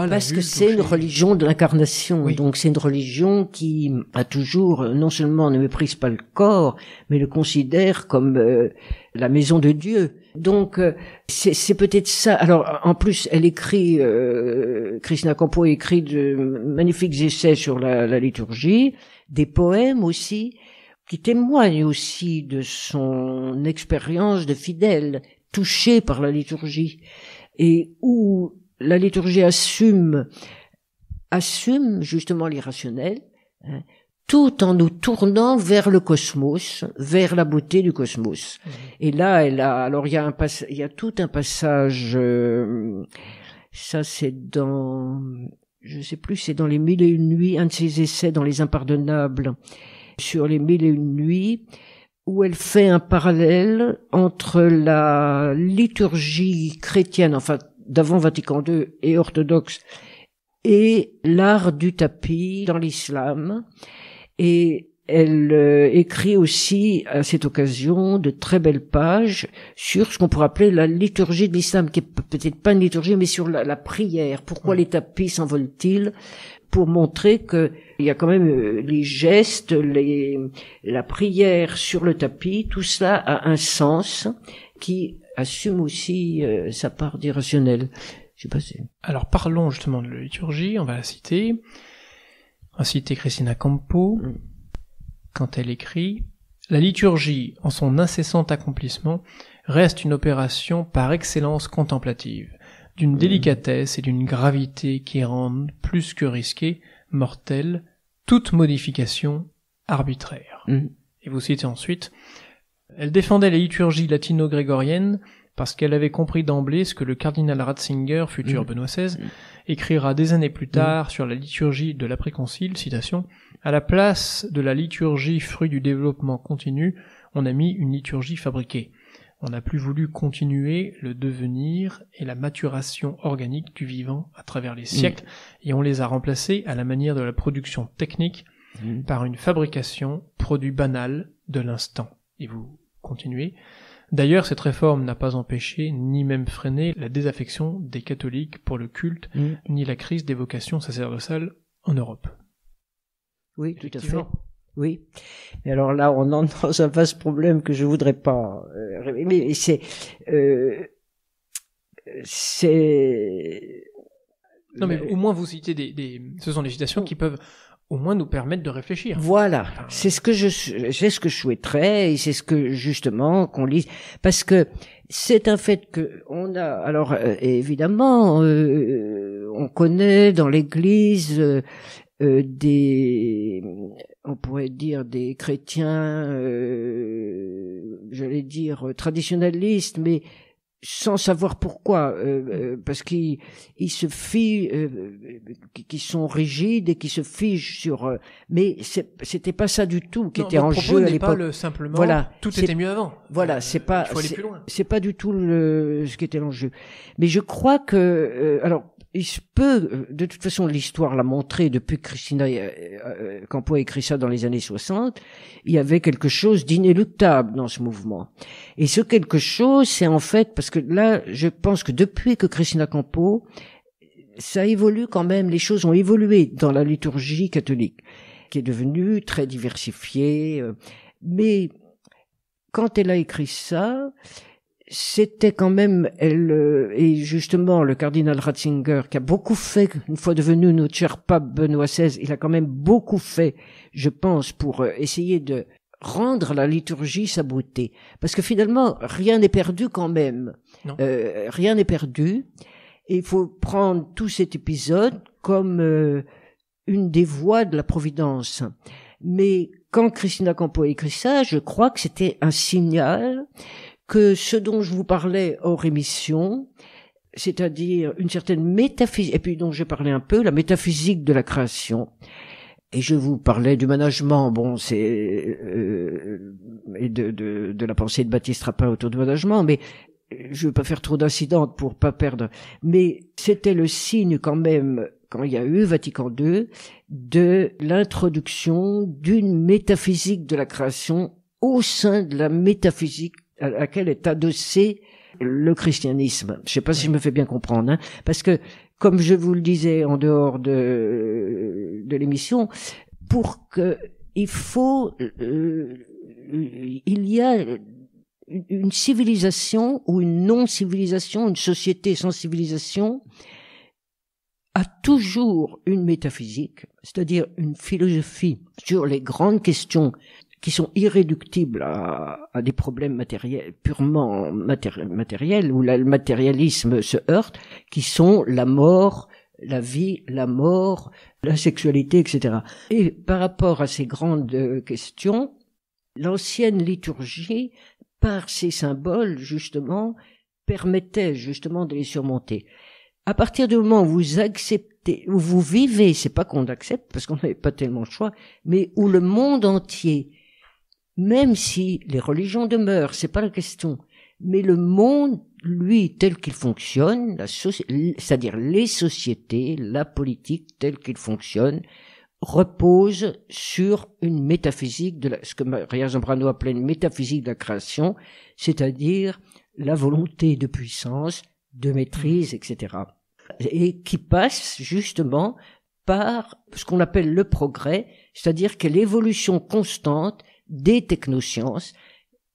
parce que c'est une religion de l'incarnation. Donc c'est une religion qui a toujours, euh, non seulement ne méprise pas le corps, mais le considère comme la maison de Dieu. Donc euh, c'est peut-être ça. Alors en plus, elle écrit, euh, Christina Campo écrit de magnifiques essais sur la, la liturgie, des poèmes aussi, qui témoignent aussi de son expérience de fidèle, touchée par la liturgie, et où la liturgie assume assume justement l'irrationnel. Hein, tout en nous tournant vers le cosmos, vers la beauté du cosmos. Mmh. Et là, elle a, alors il y a un il y tout un passage, euh, ça c'est dans, je sais plus, c'est dans les mille et une nuits, un de ses essais dans les impardonnables, sur les mille et une nuits, où elle fait un parallèle entre la liturgie chrétienne, enfin, d'avant Vatican II et orthodoxe, et l'art du tapis dans l'islam. Et elle euh, écrit aussi à cette occasion de très belles pages sur ce qu'on pourrait appeler la liturgie de l'islam, qui est peut-être pas une liturgie, mais sur la, prière. Pourquoi les tapis s'envolent-ils Pour montrer que il y a quand même euh, les gestes, les, la prière sur le tapis, tout cela a un sens qui assume aussi euh, sa part d'irrationnel. Je sais pas si... Alors parlons justement de la liturgie, on va la citer a cité Christina Campo mm. quand elle écrit La liturgie, en son incessant accomplissement, reste une opération par excellence contemplative, d'une mm. délicatesse et d'une gravité qui rendent plus que risquée, mortelle, toute modification arbitraire. Mm. Et vous citez ensuite Elle défendait la liturgie latino-grégorienne parce qu'elle avait compris d'emblée ce que le cardinal Ratzinger, futur mmh. Benoît XVI, mmh. écrira des années plus tard sur la liturgie de l'après-concile, citation, à la place de la liturgie fruit du développement continu, on a mis une liturgie fabriquée. On n'a plus voulu continuer le devenir et la maturation organique du vivant à travers les mmh. siècles, et on les a remplacés à la manière de la production technique par une fabrication, produit banal de l'instant. Et vous continuez. D'ailleurs, cette réforme n'a pas empêché, ni même freiné, la désaffection des catholiques pour le culte, mm. ni la crise des vocations sacerdotales en Europe. Oui, tout à fait. Oui. Et alors là, on entre dans un vaste problème que je voudrais pas. Euh, mais c'est, euh, c'est. Non, mais euh, au moins vous citez des, des... ce sont des citations qui peuvent au moins nous permettre de réfléchir. Voilà, c'est ce que je c'est ce que je souhaiterais et c'est ce que justement qu'on lise parce que c'est un fait que on a alors euh, évidemment euh, on connaît dans l'église euh, des on pourrait dire des chrétiens j'allais dire traditionnalistes mais sans savoir pourquoi, euh, euh, parce qu'ils se figent, euh, qui sont rigides et qui se figent sur. mais c'était pas ça du tout qui était en jeu à l'époque. Voilà, tout était mieux avant. Voilà, c'est pas. C'est pas du tout le, ce qui était l'enjeu. Mais je crois que, alors, il se peut, de toute façon, l'histoire l'a montré depuis que Christina euh, euh, Campo a écrit ça dans les années 60, il y avait quelque chose d'inéluctable dans ce mouvement. Et ce quelque chose, c'est en fait, parce que là, je pense que depuis que Christina Campo, ça évolue quand même, les choses ont évolué dans la liturgie catholique, qui est devenue très diversifiée, euh, mais quand elle a écrit ça, c'était quand même elle euh, et justement le cardinal Ratzinger qui a beaucoup fait une fois devenu notre cher pape Benoît XVI il a quand même beaucoup fait je pense pour euh, essayer de rendre la liturgie sa beauté parce que finalement rien n'est perdu quand même euh, rien n'est perdu et il faut prendre tout cet épisode comme une des voies de la providence mais quand Christina Campo a écrit ça je crois que c'était un signal que ce dont je vous parlais hors émission, c'est-à-dire une certaine métaphysique, et puis dont j'ai parlé un peu, la métaphysique de la création. Et je vous parlais du management, bon, c'est euh, et de, de, de, la pensée de Baptiste Rapin autour du management, mais je ne veux pas faire trop d'incidents pour pas perdre. Mais c'était le signe quand même, quand il y a eu Vatican II, de l'introduction d'une métaphysique de la création au sein de la métaphysique à laquelle est adossé le christianisme. Je ne sais pas si je me fais bien comprendre, hein. parce que comme je vous le disais en dehors de, de l'émission, pour que il faut euh, il y a une civilisation ou une non-civilisation, une société sans civilisation a toujours une métaphysique, c'est-à-dire une philosophie sur les grandes questions qui sont irréductibles à, des problèmes matériels, purement matériels, où le matérialisme se heurte, qui sont la mort, la vie, la mort, la sexualité, etc. Et par rapport à ces grandes euh, questions, l'ancienne liturgie, par ses symboles, justement, permettait justement de les surmonter. À partir du moment où vous acceptez, où vous vivez, c'est pas qu'on accepte, parce qu'on n'avait pas tellement le choix, mais où le monde entier même si les religions demeurent, c'est pas la question. Mais le monde, lui, tel qu'il fonctionne, c'est-à-dire les sociétés, la politique tel qu'il fonctionne, repose sur une métaphysique de ce que Maria Zambrano appelait une métaphysique de la création, c'est-à-dire la volonté de puissance, de maîtrise, etc. Et qui passe justement par ce qu'on appelle le progrès, c'est-à-dire que l'évolution constante des technosciences,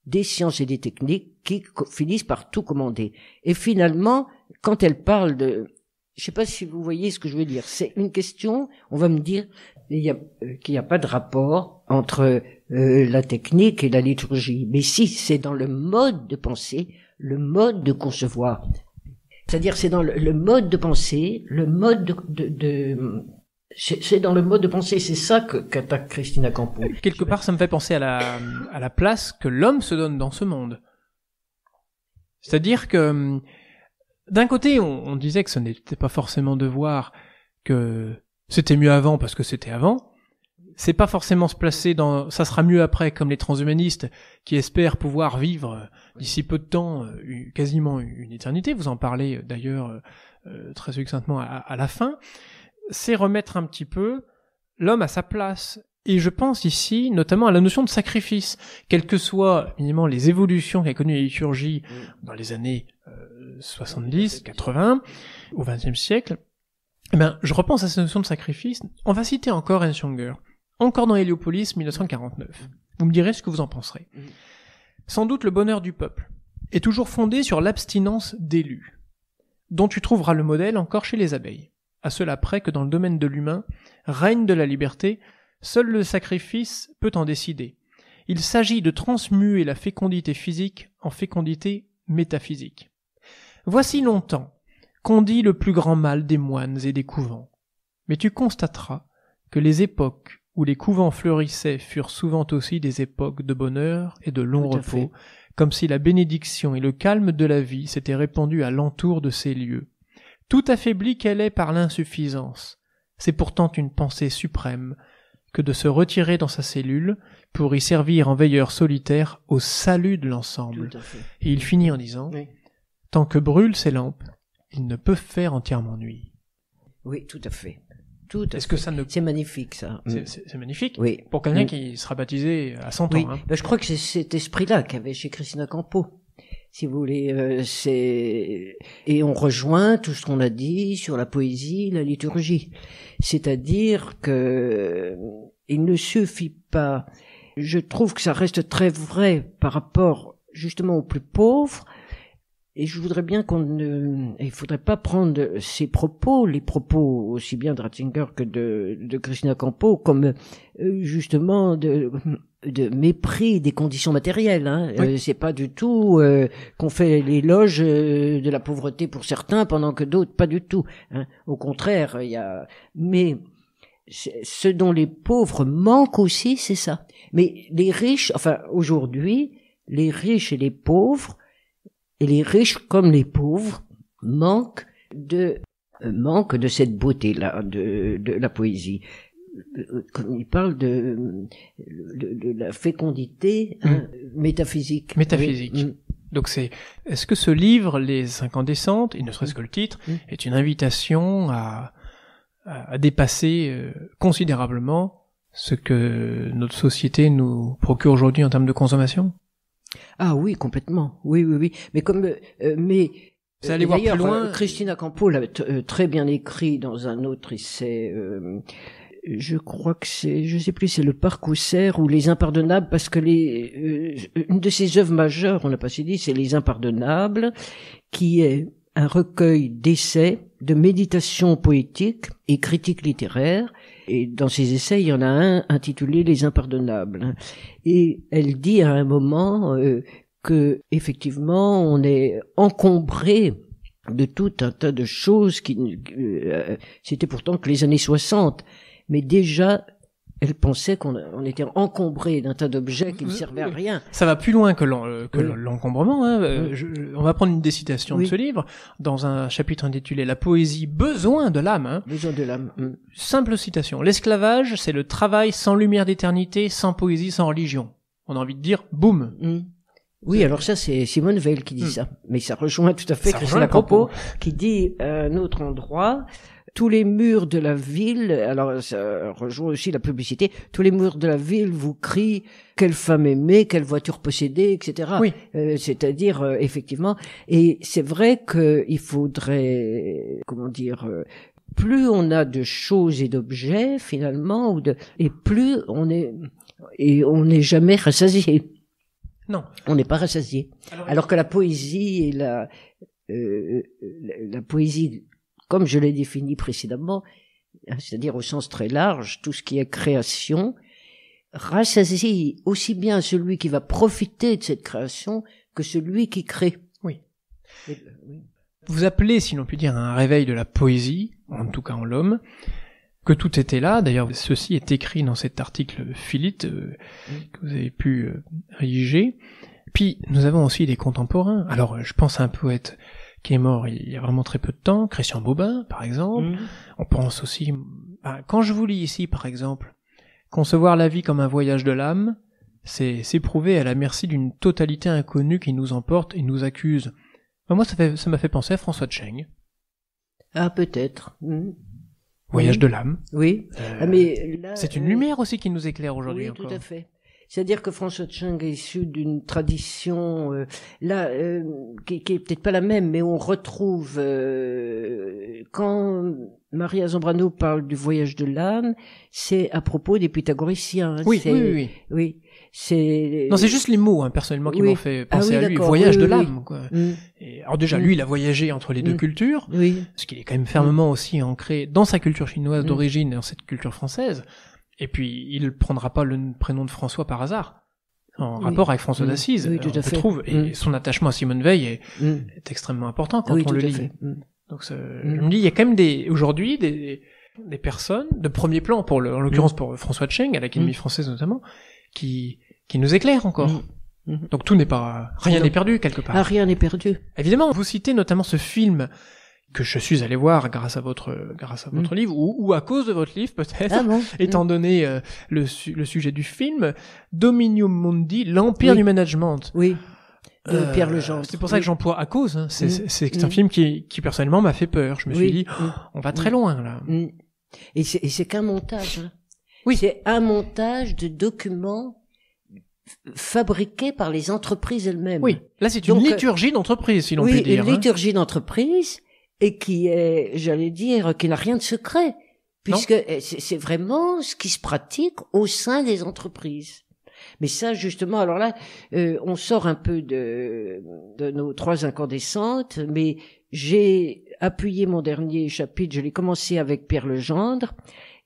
des sciences et des techniques qui finissent par tout commander. Et finalement, quand elle parle de, je ne sais pas si vous voyez ce que je veux dire, c'est une question, on va me dire euh, qu'il n'y a, pas de rapport entre euh, la technique et la liturgie. Mais si, c'est dans le mode de penser, le mode de concevoir. C'est-à-dire, c'est dans le, mode de penser, le mode de c'est dans le mode de pensée, c'est ça que qu'attaque Christina Campo. Quelque part, ça me fait penser à la, à la place que l'homme se donne dans ce monde. C'est-à-dire que, hum, d'un côté, on, disait que ce n'était pas forcément de voir que c'était mieux avant parce que c'était avant. C'est pas forcément se placer dans, ça sera mieux après, comme les transhumanistes qui espèrent pouvoir vivre euh, d'ici peu de temps, euh, quasiment une éternité. Vous en parlez euh, d'ailleurs très succinctement à la fin c'est remettre un petit peu l'homme à sa place. Et je pense ici notamment à la notion de sacrifice, quelles que soient les évolutions qu'a connues les liturgie mm. dans les années 70, euh, 80, au XXe siècle. Eh bien, je repense à cette notion de sacrifice. On va citer encore Ernst encore dans Héliopolis 1949. Vous me direz ce que vous en penserez. Mm. Sans doute le bonheur du peuple est toujours fondé sur l'abstinence d'élus, dont tu trouveras le modèle encore chez les abeilles à cela près que dans le domaine de l'humain, règne de la liberté, seul le sacrifice peut en décider. Il s'agit de transmuer la fécondité physique en fécondité métaphysique. Voici longtemps qu'on dit le plus grand mal des moines et des couvents. Mais tu constateras que les époques où les couvents fleurissaient furent souvent aussi des époques de bonheur et de long repos, comme si la bénédiction et le calme de la vie s'étaient répandus à l'entour de ces lieux tout affaibli qu'elle est par l'insuffisance. C'est pourtant une pensée suprême que de se retirer dans sa cellule pour y servir en veilleur solitaire au salut de l'ensemble. Et il finit en disant Tant que brûlent ces lampes, ils ne peuvent faire entièrement nuit. Oui, tout à fait. Tout que ça C'est magnifique, ça. Mm. C'est, magnifique Oui. Pour quelqu'un mm. qui sera baptisé à 100 ans. Hein. Ben, je crois que c'est cet esprit-là qu'avait chez Christina Campo si vous voulez. Euh, c'est et on rejoint tout ce qu'on a dit sur la poésie, la liturgie, c'est-à-dire que euh, il ne suffit pas. Je trouve que ça reste très vrai par rapport justement aux plus pauvres, et je voudrais bien qu'on ne, il faudrait pas prendre ces propos, les propos aussi bien de Ratzinger que de, de Christina Campo, comme euh, justement de, de mépris des conditions matérielles. Hein. Euh, c'est pas du tout euh, qu'on fait l'éloge de la pauvreté pour certains pendant que d'autres pas du tout. Hein. Au contraire, il y a. Mais ce dont les pauvres manquent aussi, c'est ça. Mais les riches, enfin aujourd'hui, les riches et les pauvres et les riches comme les pauvres manquent de euh, de cette beauté-là de, la poésie Quand euh, euh, il parle de, la fécondité hein, hmm. métaphysique. Métaphysique. Hmm. Donc c'est, est-ce que ce livre, Les Incandescentes, il ne hmm. serait-ce que le titre, est une invitation à, dépasser considérablement ce que notre société nous procure aujourd'hui en termes de consommation ah oui, complètement. Oui, oui, oui. Mais comme, euh, mais vous allez voir loin. Euh, Christina Campo l'a euh, très bien écrit dans un autre essai. je crois que c'est, je sais plus, c'est le parc ou les impardonnables, parce que les, une de ses œuvres majeures, on n'a pas si dit, c'est les impardonnables, qui est un recueil d'essais, de méditations poétiques et critiques littéraires, et dans ses essais, il y en a un intitulé Les Impardonnables. Et elle dit à un moment euh, que effectivement, on est encombré de tout un tas de choses qui euh, c'était pourtant que les années 60 mais déjà elle pensait qu'on était encombré d'un tas d'objets qui ne servaient à rien. Ça va plus loin que euh, l'encombrement. Hein. Euh, on va prendre une des citations de ce livre, dans un chapitre intitulé La poésie, besoin de l'âme. Hein. Besoin de l'âme. Mm. Simple citation. L'esclavage, c'est le travail sans lumière d'éternité, sans poésie, sans religion. On a envie de dire, boum. Mm. Oui, alors ça, c'est Simone Veil qui dit mm. ça. Mais ça rejoint tout à fait ça Christine qui dit, euh, notre un autre endroit, tous les murs de la ville, alors ça rejoint aussi la publicité, tous les murs de la ville vous crient quelle femme aimée, quelle voiture possédée, etc. Oui. Euh, c'est-à-dire euh, effectivement, et c'est vrai qu'il faudrait, comment dire, euh, plus on a de choses et d'objets finalement, de, et plus on est et on n'est jamais rassasié. Non. On n'est pas rassasié. Alors, que la poésie et la, la, poésie comme je l'ai défini précédemment, hein, c'est-à-dire au sens très large, tout ce qui est création, rassasie aussi bien celui qui va profiter de cette création que celui qui crée. Euh, oui. Vous appelez, si l'on peut dire, un réveil de la poésie, en tout cas en l'homme, que tout était là. D'ailleurs, ceci est écrit dans cet article Philite euh, que vous avez pu euh, rédiger. Puis nous avons aussi des contemporains. Alors je pense à un poète qui est mort il y a vraiment très peu de temps, Christian Bobin, par exemple. Mhm. On pense aussi, ben, quand je vous lis ici, par exemple, concevoir la vie comme un voyage de l'âme, c'est s'éprouver à la merci d'une totalité inconnue qui nous emporte et nous accuse. Ben, moi, ça m'a fait, penser à François Cheng. Ah, peut-être. Mhm. Voyage de l'âme. Oui. Euh, ah, mais c'est une euh, lumière aussi qui nous éclaire aujourd'hui. Oui, tout à fait. C'est-à-dire que François Cheng est issu d'une tradition euh, là euh, qui, qui est peut-être pas la même, mais on retrouve euh, quand Maria Zambrano parle du voyage de l'âme, c'est à propos des pythagoriciens. Hein, oui, oui, oui, oui. c'est non, c'est juste les mots hein, personnellement qui m'ont fait ah penser à lui. Voyage de l'âme. Mm. alors déjà, lui, il a voyagé entre les deux mm. cultures, ce qu'il est quand même fermement mm. aussi ancré dans sa culture chinoise d'origine et dans cette culture française. Et puis, il prendra pas le prénom de François par hasard. En rapport avec François d'Assise, trouve. Et mm. son attachement à Simone Veil est, mm. extrêmement important quand on le lit. Mm. Donc, je me dis, il y a quand même des, aujourd'hui, des, des personnes de premier plan pour le, en l'occurrence pour François Cheng, à l'Académie française notamment, qui, qui nous éclairent encore. Mm-hmm. Donc tout n'est pas, rien n'est perdu quelque part. Ah, rien n'est perdu. Évidemment, vous citez notamment ce film que je suis allé voir grâce à votre grâce à mm. votre livre ou, ou, à cause de votre livre peut-être ah étant mm. donné euh, le, le, sujet du film Dominium Mundi l'empire du management oui de euh, Pierre Legendre c'est pour ça que j'emploie à cause hein. c'est mm. un film qui, qui personnellement m'a fait peur je me suis dit oh, on va très loin là et c'est qu'un montage hein. oui c'est un montage de documents fabriqués par les entreprises elles-mêmes. Oui, là c'est une euh, liturgie d'entreprise, si l'on peut dire. Oui, une hein. liturgie d'entreprise et qui est, j'allais dire, qui n'a rien de secret, puisque eh, c'est vraiment ce qui se pratique au sein des entreprises. Mais ça, justement, alors là, euh, on sort un peu de, de nos trois incandescentes, mais j'ai appuyé mon dernier chapitre, je l'ai commencé avec Pierre Legendre,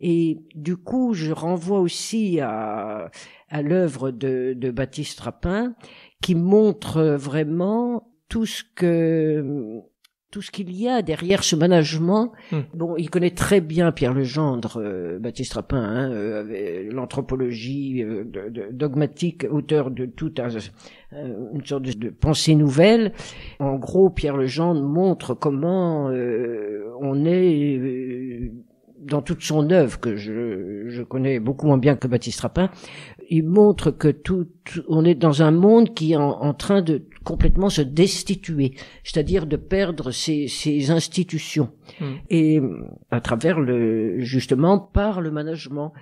et du coup, je renvoie aussi à, à l'œuvre de, de Baptiste Rapin, qui montre vraiment tout ce que tout ce qu'il y a derrière ce management. Hmm. Bon, il connaît très bien Pierre Legendre, euh, Baptiste Rapin, hein, euh, l'anthropologie euh, dogmatique, auteur de toute un, une sorte de, pensée nouvelle. En gros, Pierre Legendre montre comment on est dans toute son œuvre que je, connais beaucoup moins bien que Baptiste Rapin, il montre que tout, on est dans un monde qui est en train de complètement se destituer, c'est-à-dire de perdre ses, institutions. Hmm. Et à travers le, justement, par le management.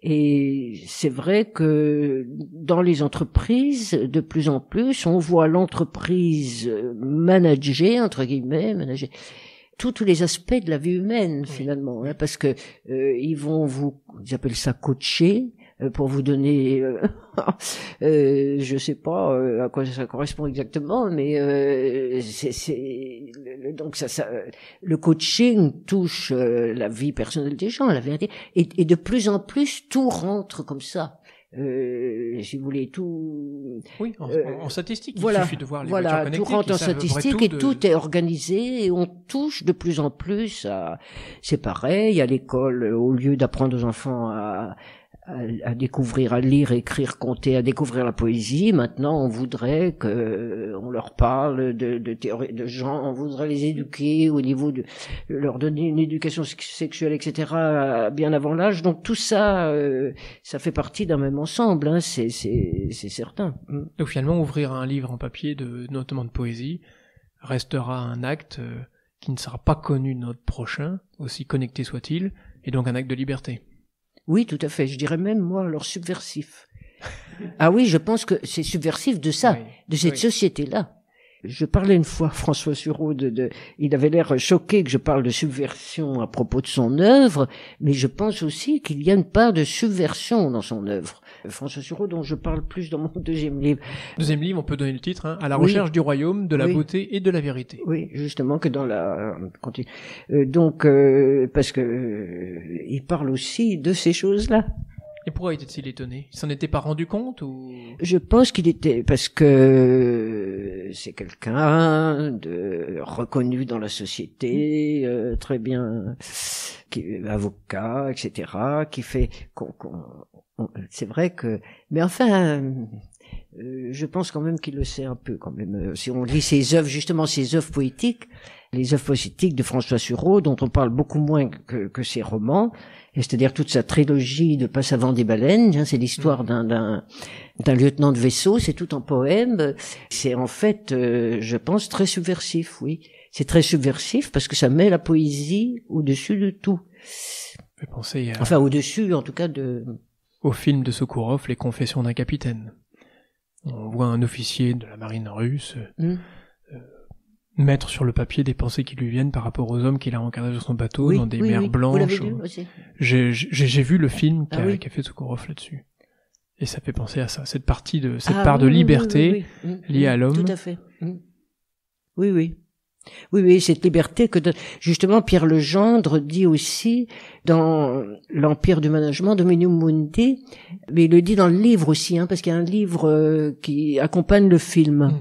Et c'est vrai que dans les entreprises, de plus en plus, on voit l'entreprise manager, entre guillemets, manager tous les aspects de la vie humaine finalement, hein, parce que euh, ils vont vous, ils appellent ça coacher, euh, pour vous donner, euh, euh je sais pas euh, à quoi ça correspond exactement, mais c'est donc ça, ça, le coaching touche la vie personnelle des gens, la vérité, et, de plus en plus tout rentre comme ça. Euh, si vous voulez tout oui en, statistique voilà, il suffit de voir les voilà tout rentre en statistique et tout est organisé et on touche de plus en plus à c'est pareil à l'école au lieu d'apprendre aux enfants à à, découvrir, à lire, écrire, compter, à découvrir la poésie. Maintenant, on voudrait que euh, on leur parle de, de de gens, on voudrait les éduquer au niveau de leur donner une éducation sexuelle, etc. bien avant l'âge. Donc tout ça, euh, ça fait partie d'un même ensemble. Hein, c'est certain. Mm. Donc finalement, ouvrir un livre en papier, de, notamment de poésie, restera un acte euh, qui ne sera pas connu de notre prochain, aussi connecté soit-il, et donc un acte de liberté. Oui, tout à fait. Je dirais même, moi, alors subversif. ah oui, je pense que c'est subversif de ça, de cette société-là. Je parlais une fois François Suraud de, il avait l'air choqué que je parle de subversion à propos de son œuvre, mais je pense aussi qu'il y a une part de subversion dans son œuvre. François Suraud dont je parle plus dans mon deuxième livre. Deuxième livre, on peut donner le titre, hein, à la recherche du royaume, de la beauté et de la vérité. Oui, justement que dans la euh, donc euh, parce que euh, il parle aussi de ces choses-là. Et pourquoi était-il étonné Il s'en était pas rendu compte ou Je pense qu'il était parce que c'est quelqu'un de reconnu dans la société, euh, très bien, qui avocat, etc., qui fait. c'est vrai que, mais enfin, euh, je pense quand même qu'il le sait un peu quand même. Euh, si on lit ses œuvres, justement ses œuvres poétiques, les œuvres poétiques de François Sureau, dont on parle beaucoup moins que, ses romans, c'est-à-dire toute sa trilogie de Passe avant des baleines, hein, c'est l'histoire mm. d'un d'un lieutenant de vaisseau, c'est tout en poème, c'est en fait, euh, je pense, très subversif, oui. C'est très subversif parce que ça met la poésie au-dessus de tout. Euh, enfin, au-dessus, en tout cas, de... Au film de Sokurov, Les Confessions d'un capitaine. On voit un officier de la marine russe... Mm mettre sur le papier des pensées qui lui viennent par rapport aux hommes qu'il a encadrés sur son bateau dans des mers blanches. Euh, j'ai J'ai vu le film ah qui, a, fait Sokorov là-dessus. Et ça fait penser à ça, cette partie de cette ah part de liberté liée mm, à mm, l'homme. Tout à fait. Mm. Oui, oui. Oui, oui, cette liberté que justement Pierre Legendre dit aussi dans l'Empire du Management, Dominium Mundi, mais il le dit dans le livre aussi, hein, parce qu'il y a un livre euh, qui accompagne le film.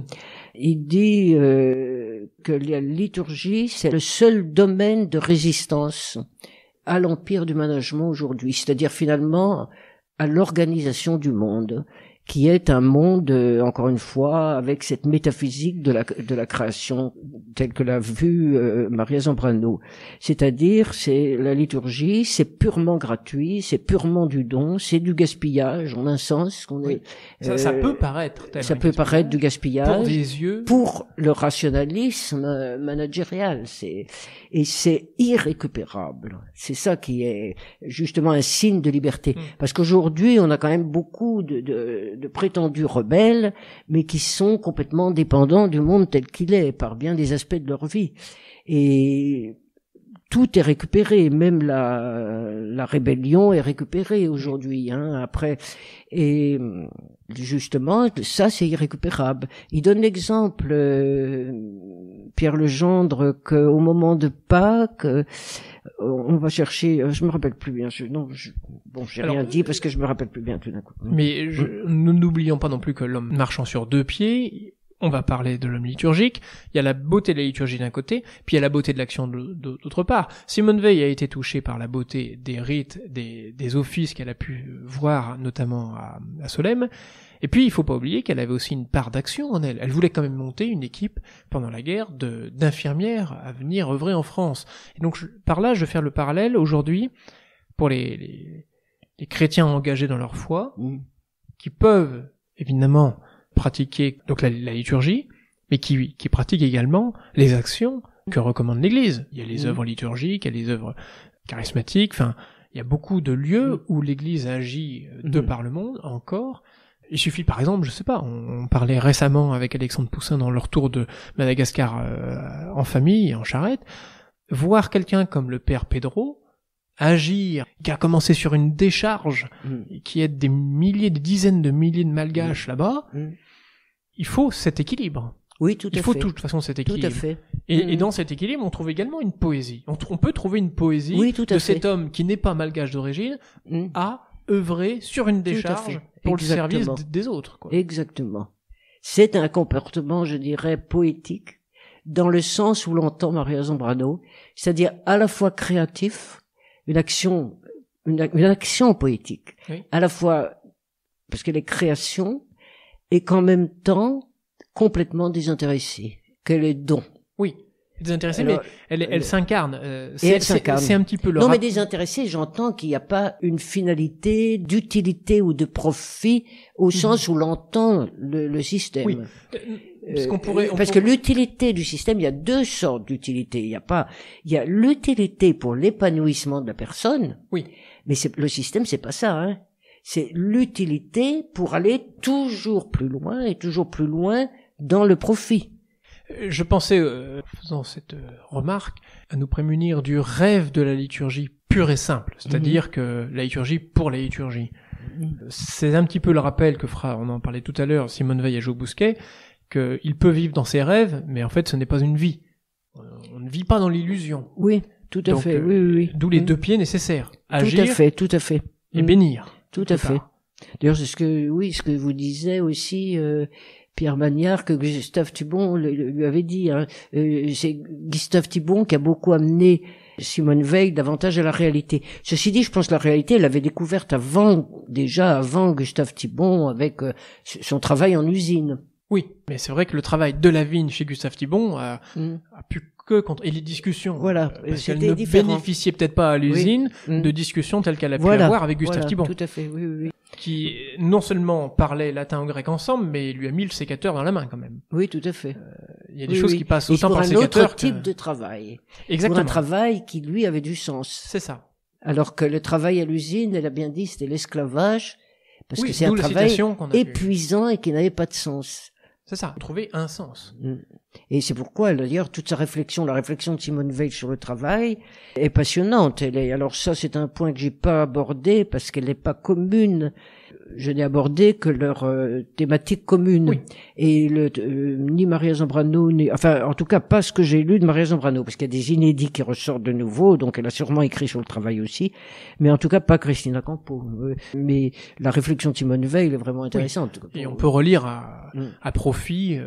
Il dit euh, que la liturgie, c'est le seul domaine de résistance à l'empire du management aujourd'hui, c'est-à-dire finalement à l'organisation du monde qui est un monde, euh, encore une fois, avec cette métaphysique de la, de la création telle que l'a vue euh, Maria Zambrano. C'est-à-dire, c'est la liturgie, c'est purement gratuit, c'est purement du don, c'est du gaspillage, en un sens. qu'on est, ça, ça euh, peut paraître. Ça peut paraître du gaspillage. Pour des yeux. Pour le rationalisme euh, managérial. C'est, et c'est irrécupérable. C'est ça qui est justement un signe de liberté. Hmm. Parce qu'aujourd'hui, on a quand même beaucoup de, de de prétendus rebelles, mais qui sont complètement dépendants du monde tel qu'il est par bien des aspects de leur vie. Et tout est récupéré, même la, rébellion est récupérée aujourd'hui. Hein, après, et justement, ça c'est irrécupérable. Il donne l'exemple euh, Pierre Legendre qu'au moment de Pâques, euh, on va chercher. Euh, je me rappelle plus bien. Je, non, bon, j'ai rien dit parce que je me rappelle plus bien tout d'un coup. Mais je, n'oublions pas non plus que l'homme marchant sur deux pieds, on va parler de l'homme liturgique, il y a la beauté de la liturgie d'un côté, puis il y a la beauté de l'action d'autre part. Simone Veil a été touchée par la beauté des rites, des, offices qu'elle a pu voir, notamment à, à et puis il faut pas oublier qu'elle avait aussi une part d'action en elle. Elle voulait quand même monter une équipe pendant la guerre d'infirmières à venir œuvrer en France. Et donc par là, je vais faire le parallèle aujourd'hui pour les, chrétiens engagés dans leur foi, mmh. qui peuvent évidemment pratiquer donc la, liturgie, mais qui, qui pratique également les actions que recommande l'Église. Il y a les œuvres liturgiques, il y a les œuvres charismatiques, enfin, il y a beaucoup de lieux où l'Église agit euh, de mhm. par le monde encore. Il suffit par exemple, je sais pas, on, parlait récemment avec Alexandre Poussin dans leur tour de Madagascar euh, en famille, en charrette, voir quelqu'un comme le père Pedro, agir, qui a commencé sur une décharge, mm. qui aide des milliers, des dizaines de milliers de malgaches mm. là-bas, mm. il faut cet équilibre. Oui, tout à fait. Il faut de toute façon cet équilibre. Tout à fait. Et, dans cet équilibre, on trouve également une poésie. On, peut trouver une poésie de cet homme qui n'est pas malgache d'origine à œuvrer sur une décharge pour le service des autres. Exactement. C'est un comportement, je dirais, poétique, dans le sens où l'entend Maria Zambrano, c'est-à-dire à la fois créatif, une action, une, action poétique, à la fois parce qu'elle est création et qu'en même temps complètement désintéressée, qu'elle est don. Oui, mais elle, elle, euh, s'incarne. c'est, un petit peu le. Non, mais désintéressé j'entends qu'il n'y a pas une finalité d'utilité ou de profit au mhm. sens où l'entend le, le, système. Euh, parce, qu'on pourrait, parce que l'utilité du système, il y a deux sortes d'utilité. Il y a pas, il y a l'utilité pour l'épanouissement de la personne. Oui. Mais le système, c'est pas ça. Hein. C'est l'utilité pour aller toujours plus loin et toujours plus loin dans le profit. Je pensais, euh, faisant cette euh, remarque, à nous prémunir du rêve de la liturgie pure et simple, mhm. c'est-à-dire que la liturgie pour la liturgie. Mhm. C'est un petit peu le rappel que fera, on en parlait tout à l'heure, Simone Veil à Joe Bousquet, qu'il peut vivre dans ses rêves, mais en fait ce n'est pas une vie. Euh, on ne vit pas dans l'illusion. Oui, tout à fait, euh, oui, oui. D'où les deux pieds nécessaires. Agir tout à fait, tout à fait. Et mm. bénir. Tout à fait. D'ailleurs, c'est ce que oui, ce que vous disiez aussi, Pierre Magnard que Gustave Thibon lui avait dit. Hein. Euh, c'est Gustave Thibon qui a beaucoup amené Simone Veil davantage à la réalité. Ceci dit, je pense que la réalité, elle l'avait découverte avant, déjà avant Gustave Thibon, avec euh, son travail en usine. Oui, mais c'est vrai que le travail de la vigne chez Gustave Thibon euh, mm. a, pu que contre et les discussions voilà parce qu'elle ne bénéficiait peut-être pas à l'usine mm. de discussions telles qu'elle a pu avoir avec Gustave Thibon. Tout à fait, oui, oui, oui qui euh, non seulement parlait latin et grec ensemble, mais lui a mis le sécateur dans la main quand même. Oui, tout à fait. Euh, il y a des choses qui passent autant par le sécateur. Pour un autre type de travail. Exactement. Pour un travail qui lui avait du sens. C'est ça. Alors que le travail à l'usine, elle a bien dit, c'était l'esclavage, parce que c'est un travail épuisant et qui n'avait pas de sens. C'est ça, trouver un sens. Mm. Et c'est pourquoi, d'ailleurs, toute sa réflexion, la réflexion de Simone Veil sur le travail, est passionnante. Elle est, alors ça, c'est un point que j'ai pas abordé parce qu'elle n'est pas commune je n'ai abordé que leur euh, thématique commune. Et le, euh, ni Maria Zambrano, ni, enfin, en tout cas, pas ce que j'ai lu de Maria Zambrano, parce qu'il y a des inédits qui ressortent de nouveau, donc elle a sûrement écrit sur le travail aussi, mais en tout cas, pas Christina Campo. Euh, mais la réflexion de Simone Veil est vraiment intéressante. Et on peut relire à, mm. profit,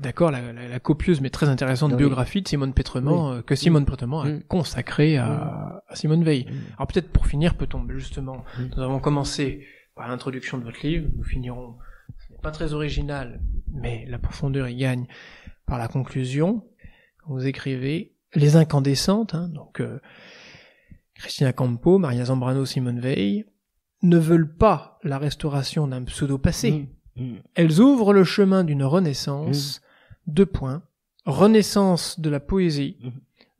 d'accord, la, la, copieuse mais très intéressante biographie de Simone Petrement, que Simone Petrement a mm. consacrée à, mm. à, Simone Veil. Alors peut-être pour finir, peut-on justement, nous avons commencé l'introduction de votre livre. Nous finirons, ce n'est pas très original, mais la profondeur y gagne par la conclusion. Vous écrivez Les incandescentes, hein, donc euh, Christina Campo, Maria Zambrano, Simone Veil, ne veulent pas la restauration d'un pseudo-passé. Mmh, mmh. Elles ouvrent le chemin d'une renaissance, mmh. deux points, renaissance de la poésie,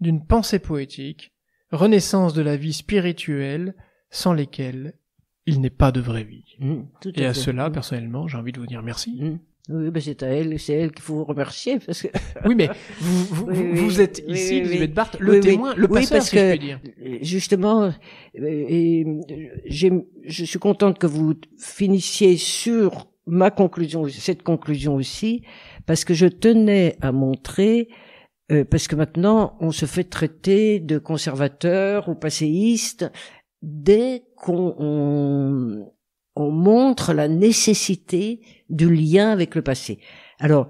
d'une pensée poétique, renaissance de la vie spirituelle, sans lesquelles il n'est pas de vraie vie. Mmh, et à, cela, mmh. personnellement, j'ai envie de vous dire merci. Mmh. Oui, bah, c'est à elle, c'est elle qu'il faut remercier parce que. oui, mais vous, vous, vous êtes ici, Barthes, le témoin, le passeur, parce que, Justement, euh, et, je suis contente que vous finissiez sur ma conclusion, cette conclusion aussi, parce que je tenais à montrer euh, parce que maintenant on se fait traiter de conservateur ou passéiste dès qu'on on, montre la nécessité du lien avec le passé. Alors,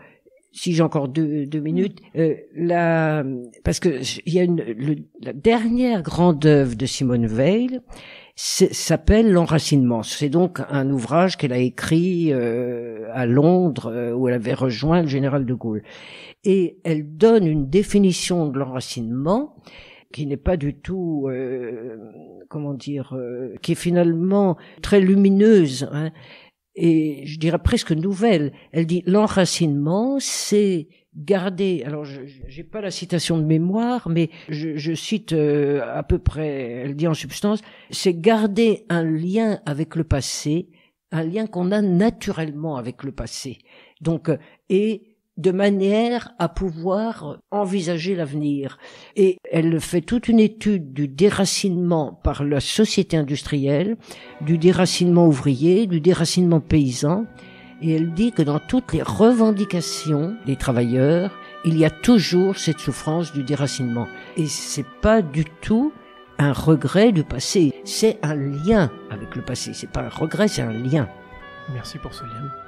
si j'ai encore deux, minutes, euh, parce que il y a la dernière grande œuvre de Simone Veil s'appelle L'enracinement. C'est donc un ouvrage qu'elle a écrit euh, à Londres euh, où elle avait rejoint le général de Gaulle. Et elle donne une définition de l'enracinement qui n'est pas du tout, euh, comment dire, euh, qui est finalement très lumineuse, hein, et je dirais presque nouvelle. Elle dit l'enracinement, c'est garder, alors je n'ai pas la citation de mémoire, mais je, cite euh, à peu près, elle dit en substance, c'est garder un lien avec le passé, un lien qu'on a naturellement avec le passé. Donc, et de manière à pouvoir envisager l'avenir. Et elle fait toute une étude du déracinement par la société industrielle, du déracinement ouvrier, du déracinement paysan, et elle dit que dans toutes les revendications des travailleurs, il y a toujours cette souffrance du déracinement. Et c'est pas du tout un regret du passé, c'est un lien avec le passé. C'est pas un regret, c'est un lien. Merci pour ce lien.